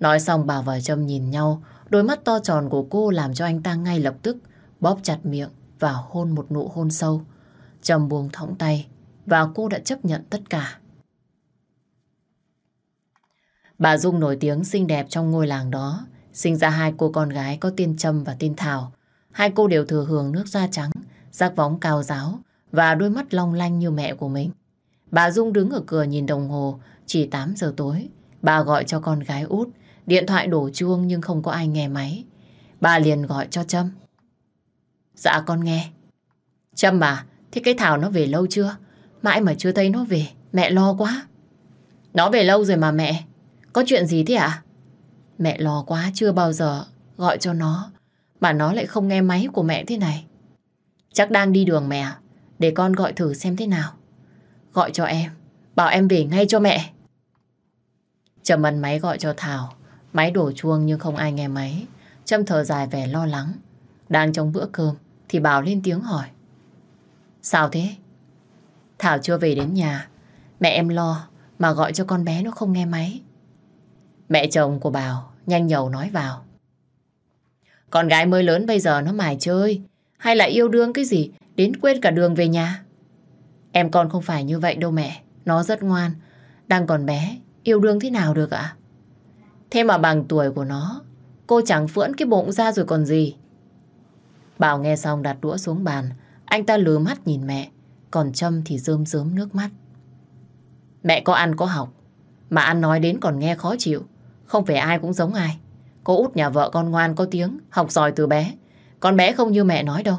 Nói xong bà và Trâm nhìn nhau, đôi mắt to tròn của cô làm cho anh ta ngay lập tức bóp chặt miệng và hôn một nụ hôn sâu. trâm buông thõng tay và cô đã chấp nhận tất cả. Bà Dung nổi tiếng xinh đẹp trong ngôi làng đó Sinh ra hai cô con gái có tiên Trâm và tiên Thảo. Hai cô đều thừa hưởng nước da trắng, giác võng cao giáo và đôi mắt long lanh như mẹ của mình. Bà Dung đứng ở cửa nhìn đồng hồ, chỉ 8 giờ tối. Bà gọi cho con gái út, điện thoại đổ chuông nhưng không có ai nghe máy. Bà liền gọi cho Trâm. Dạ con nghe. Trâm bà, thế cái Thảo nó về lâu chưa? Mãi mà chưa thấy nó về, mẹ lo quá. Nó về lâu rồi mà mẹ. Có chuyện gì thế ạ? À? Mẹ lo quá chưa bao giờ gọi cho nó mà nó lại không nghe máy của mẹ thế này. Chắc đang đi đường mẹ à? để con gọi thử xem thế nào. Gọi cho em bảo em về ngay cho mẹ. Trầm ấn máy gọi cho Thảo máy đổ chuông nhưng không ai nghe máy. Trâm thở dài vẻ lo lắng. Đang trong bữa cơm thì Bảo lên tiếng hỏi. Sao thế? Thảo chưa về đến nhà. Mẹ em lo mà gọi cho con bé nó không nghe máy. Mẹ chồng của Bảo nhanh nhầu nói vào. Con gái mới lớn bây giờ nó mải chơi, hay là yêu đương cái gì, đến quên cả đường về nhà. Em con không phải như vậy đâu mẹ, nó rất ngoan, đang còn bé, yêu đương thế nào được ạ? Thế mà bằng tuổi của nó, cô chẳng phưỡn cái bụng ra rồi còn gì. Bảo nghe xong đặt đũa xuống bàn, anh ta lứa mắt nhìn mẹ, còn Trâm thì rơm rớm nước mắt. Mẹ có ăn có học, mà ăn nói đến còn nghe khó chịu. Không phải ai cũng giống ai. Cô út nhà vợ con ngoan có tiếng, học giỏi từ bé. Con bé không như mẹ nói đâu.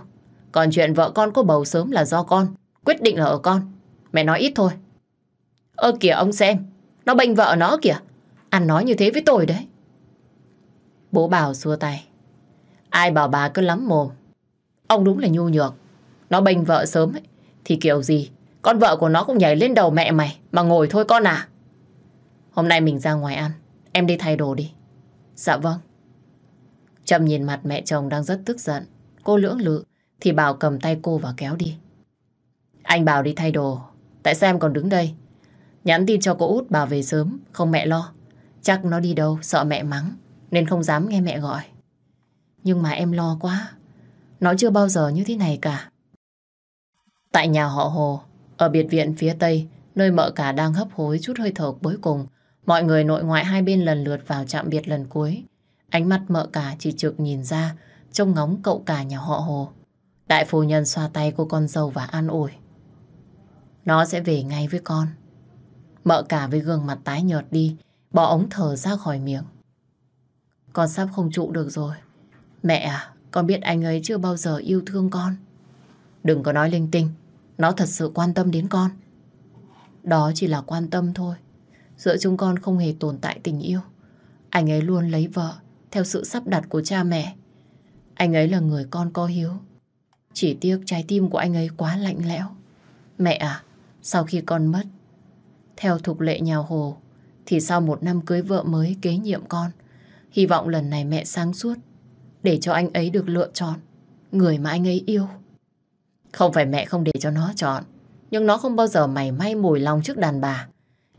Còn chuyện vợ con có bầu sớm là do con, quyết định là ở con. Mẹ nói ít thôi. Ơ kìa ông xem, nó bênh vợ nó kìa. Ăn nói như thế với tôi đấy. Bố bảo xua tay. Ai bảo bà cứ lắm mồm. Ông đúng là nhu nhược. Nó bênh vợ sớm ấy, thì kiểu gì con vợ của nó cũng nhảy lên đầu mẹ mày mà ngồi thôi con à. Hôm nay mình ra ngoài ăn. Em đi thay đồ đi. Dạ vâng. Chậm nhìn mặt mẹ chồng đang rất tức giận. Cô lưỡng lự thì Bảo cầm tay cô và kéo đi. Anh Bảo đi thay đồ. Tại sao em còn đứng đây? Nhắn tin cho cô út Bảo về sớm, không mẹ lo. Chắc nó đi đâu, sợ mẹ mắng, nên không dám nghe mẹ gọi. Nhưng mà em lo quá. Nó chưa bao giờ như thế này cả. Tại nhà họ Hồ, ở biệt viện phía Tây, nơi mợ cả đang hấp hối chút hơi thở cuối cùng, Mọi người nội ngoại hai bên lần lượt vào chạm biệt lần cuối. Ánh mắt mợ cả chỉ trực nhìn ra, trông ngóng cậu cả nhà họ Hồ. Đại phu nhân xoa tay cô con dâu và an ủi. Nó sẽ về ngay với con. Mợ cả với gương mặt tái nhợt đi, bỏ ống thở ra khỏi miệng. Con sắp không trụ được rồi. Mẹ à, con biết anh ấy chưa bao giờ yêu thương con. Đừng có nói linh tinh, nó thật sự quan tâm đến con. Đó chỉ là quan tâm thôi. Giữa chúng con không hề tồn tại tình yêu. Anh ấy luôn lấy vợ theo sự sắp đặt của cha mẹ. Anh ấy là người con có hiếu. Chỉ tiếc trái tim của anh ấy quá lạnh lẽo. Mẹ à, sau khi con mất, theo thục lệ nhà Hồ, thì sau một năm cưới vợ mới kế nhiệm con, hy vọng lần này mẹ sáng suốt để cho anh ấy được lựa chọn người mà anh ấy yêu. Không phải mẹ không để cho nó chọn, nhưng nó không bao giờ mày may mùi lòng trước đàn bà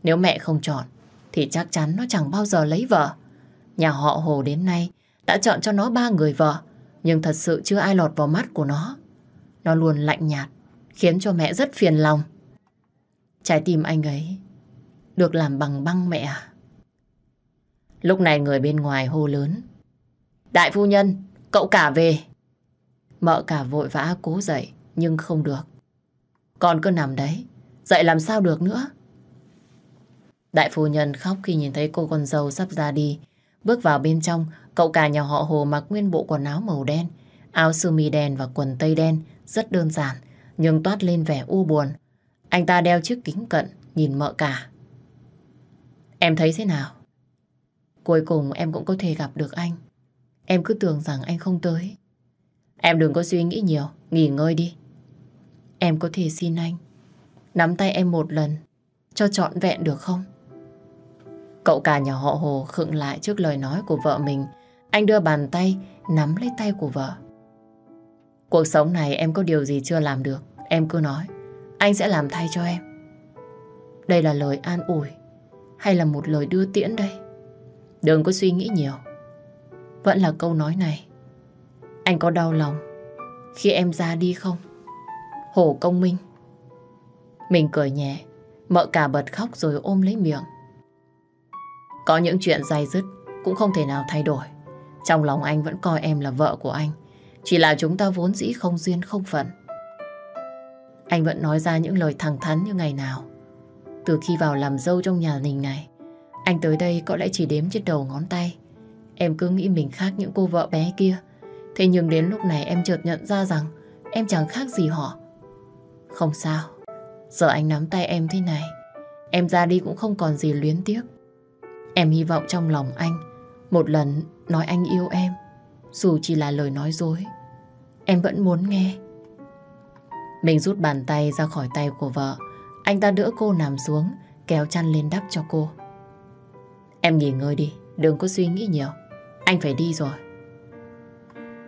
nếu mẹ không chọn, thì chắc chắn nó chẳng bao giờ lấy vợ. Nhà họ Hồ đến nay đã chọn cho nó ba người vợ, nhưng thật sự chưa ai lọt vào mắt của nó. Nó luôn lạnh nhạt, khiến cho mẹ rất phiền lòng. Trái tim anh ấy được làm bằng băng mẹ à? Lúc này người bên ngoài hô lớn. Đại phu nhân, cậu cả về. Mợ cả vội vã cố dậy, nhưng không được. Con cứ nằm đấy, dậy làm sao được nữa. Đại phu nhân khóc khi nhìn thấy cô con dâu sắp ra đi. Bước vào bên trong, cậu cả nhà họ Hồ mặc nguyên bộ quần áo màu đen, áo sơ mi đen và quần tây đen, rất đơn giản, nhưng toát lên vẻ u buồn. Anh ta đeo chiếc kính cận, nhìn mợ cả. Em thấy thế nào? Cuối cùng em cũng có thể gặp được anh. Em cứ tưởng rằng anh không tới. Em đừng có suy nghĩ nhiều, nghỉ ngơi đi. Em có thể xin anh. Nắm tay em một lần, cho trọn vẹn được không? Cậu cả nhà họ Hồ khựng lại trước lời nói của vợ mình. Anh đưa bàn tay, nắm lấy tay của vợ. Cuộc sống này em có điều gì chưa làm được, em cứ nói. Anh sẽ làm thay cho em. Đây là lời an ủi, hay là một lời đưa tiễn đây? Đừng có suy nghĩ nhiều. Vẫn là câu nói này. Anh có đau lòng khi em ra đi không? Hồ công minh. Mình cười nhẹ, mợ cả bật khóc rồi ôm lấy miệng. Có những chuyện dai dứt cũng không thể nào thay đổi. Trong lòng anh vẫn coi em là vợ của anh. Chỉ là chúng ta vốn dĩ không duyên không phận. Anh vẫn nói ra những lời thẳng thắn như ngày nào. Từ khi vào làm dâu trong nhà mình này, anh tới đây có lẽ chỉ đếm trên đầu ngón tay. Em cứ nghĩ mình khác những cô vợ bé kia. Thế nhưng đến lúc này em chợt nhận ra rằng em chẳng khác gì họ. Không sao, giờ anh nắm tay em thế này, em ra đi cũng không còn gì luyến tiếc. Em hy vọng trong lòng anh một lần nói anh yêu em, dù chỉ là lời nói dối. Em vẫn muốn nghe. Mình rút bàn tay ra khỏi tay của vợ. Anh ta đỡ cô nằm xuống, kéo chăn lên đắp cho cô. Em nghỉ ngơi đi, đừng có suy nghĩ nhiều. Anh phải đi rồi.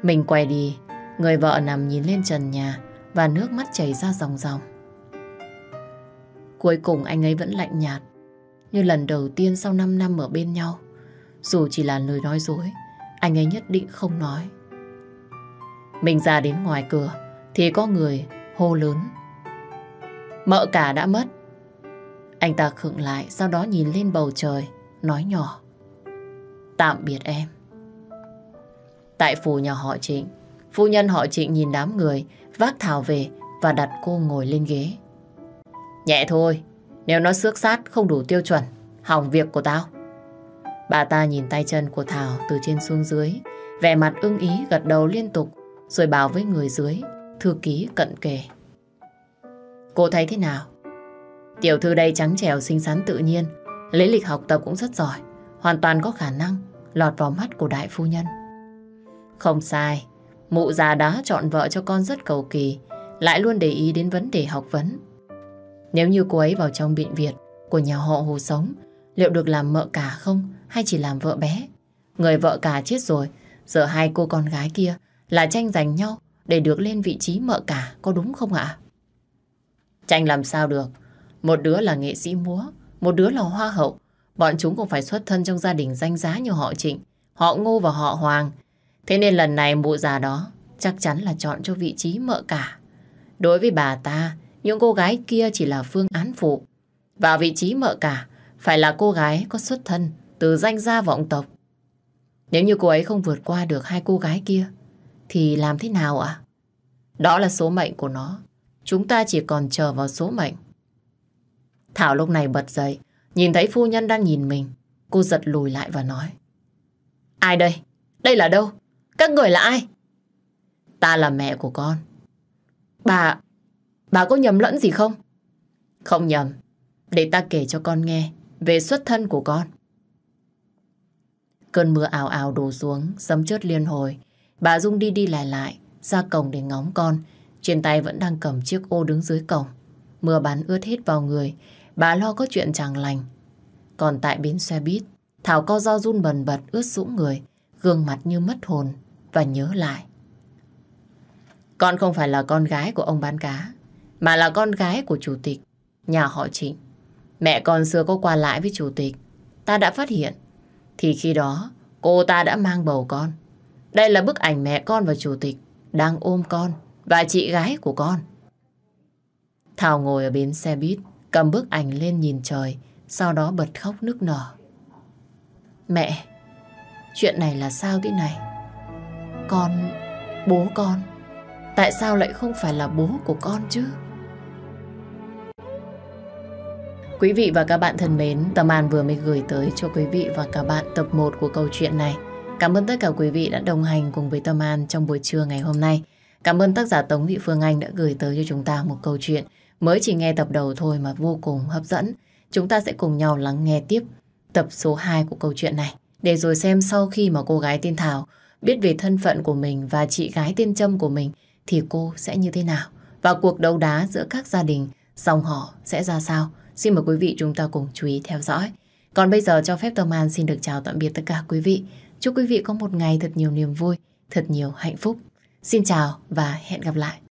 Mình quay đi, người vợ nằm nhìn lên trần nhà và nước mắt chảy ra ròng ròng. Cuối cùng anh ấy vẫn lạnh nhạt, như lần đầu tiên sau 5 năm ở bên nhau. Dù chỉ là lời nói dối, anh ấy nhất định không nói. Mình ra đến ngoài cửa thì có người hô lớn. Mợ cả đã mất. Anh ta khựng lại, sau đó nhìn lên bầu trời, nói nhỏ. Tạm biệt em. Tại phủ nhà họ Trịnh, phu nhân họ Trịnh nhìn đám người, vác Thảo về và đặt cô ngồi lên ghế. Nhẹ thôi, nếu nó xước sát không đủ tiêu chuẩn, hỏng việc của tao. Bà ta nhìn tay chân của Thảo từ trên xuống dưới, vẻ mặt ưng ý gật đầu liên tục, rồi bảo với người dưới, thư ký cận kề. Cô thấy thế nào? Tiểu thư đây trắng trẻo xinh xắn tự nhiên, lấy lịch học tập cũng rất giỏi, hoàn toàn có khả năng lọt vào mắt của đại phu nhân. Không sai, mụ già đã chọn vợ cho con rất cầu kỳ, lại luôn để ý đến vấn đề học vấn. Nếu như cô ấy vào trong bệnh viện của nhà họ Hồ sống, liệu được làm mợ cả không hay chỉ làm vợ bé? Người vợ cả chết rồi, giờ hai cô con gái kia là tranh giành nhau để được lên vị trí mợ cả, có đúng không ạ? Tranh làm sao được, một đứa là nghệ sĩ múa, một đứa là hoa hậu, bọn chúng cũng phải xuất thân trong gia đình danh giá như họ Trịnh, họ Ngô và họ Hoàng. Thế nên lần này mụ già đó chắc chắn là chọn cho vị trí mợ cả. Đối với bà ta những cô gái kia chỉ là phương án phụ. Và vị trí mợ cả phải là cô gái có xuất thân từ danh gia vọng tộc. Nếu như cô ấy không vượt qua được hai cô gái kia, thì làm thế nào ạ? Đó là số mệnh của nó. Chúng ta chỉ còn chờ vào số mệnh. Thảo lúc này bật dậy, nhìn thấy phu nhân đang nhìn mình. Cô giật lùi lại và nói. Ai đây? Đây là đâu? Các người là ai? Ta là mẹ của con. Bà, Bà có nhầm lẫn gì không? Không nhầm. Để ta kể cho con nghe về xuất thân của con. Cơn mưa ào ào đổ xuống, sấm chớt liên hồi. Bà Dung đi đi lại lại, ra cổng để ngóng con. Trên tay vẫn đang cầm chiếc ô đứng dưới cổng. Mưa bắn ướt hết vào người, bà lo có chuyện chẳng lành. Còn tại bến xe buýt, Thảo co do run bần bật ướt sũng người, gương mặt như mất hồn và nhớ lại. Con không phải là con gái của ông bán cá mà là con gái của chủ tịch, nhà họ Trịnh. Mẹ con xưa có qua lại với chủ tịch, ta đã phát hiện. Thì khi đó, cô ta đã mang bầu con. Đây là bức ảnh mẹ con và chủ tịch đang ôm con và chị gái của con. Thảo ngồi ở bến xe buýt, cầm bức ảnh lên nhìn trời, sau đó bật khóc nức nở. Mẹ, chuyện này là sao thế này? Con, bố con, tại sao lại không phải là bố của con chứ? Quý vị và các bạn thân mến, Tâm An vừa mới gửi tới cho quý vị và các bạn tập 1 của câu chuyện này. Cảm ơn tất cả quý vị đã đồng hành cùng với Tâm An trong buổi trưa ngày hôm nay. Cảm ơn tác giả Tống Thị Phương Anh đã gửi tới cho chúng ta một câu chuyện mới chỉ nghe tập đầu thôi mà vô cùng hấp dẫn. Chúng ta sẽ cùng nhau lắng nghe tiếp tập số 2 của câu chuyện này để rồi xem sau khi mà cô gái tên Thảo biết về thân phận của mình và chị gái tên Trâm của mình thì cô sẽ như thế nào và cuộc đấu đá giữa các gia đình dòng họ sẽ ra sao. Xin mời quý vị chúng ta cùng chú ý theo dõi. Còn bây giờ cho phép Tâm An xin được chào tạm biệt tất cả quý vị. Chúc quý vị có một ngày thật nhiều niềm vui, thật nhiều hạnh phúc. Xin chào và hẹn gặp lại.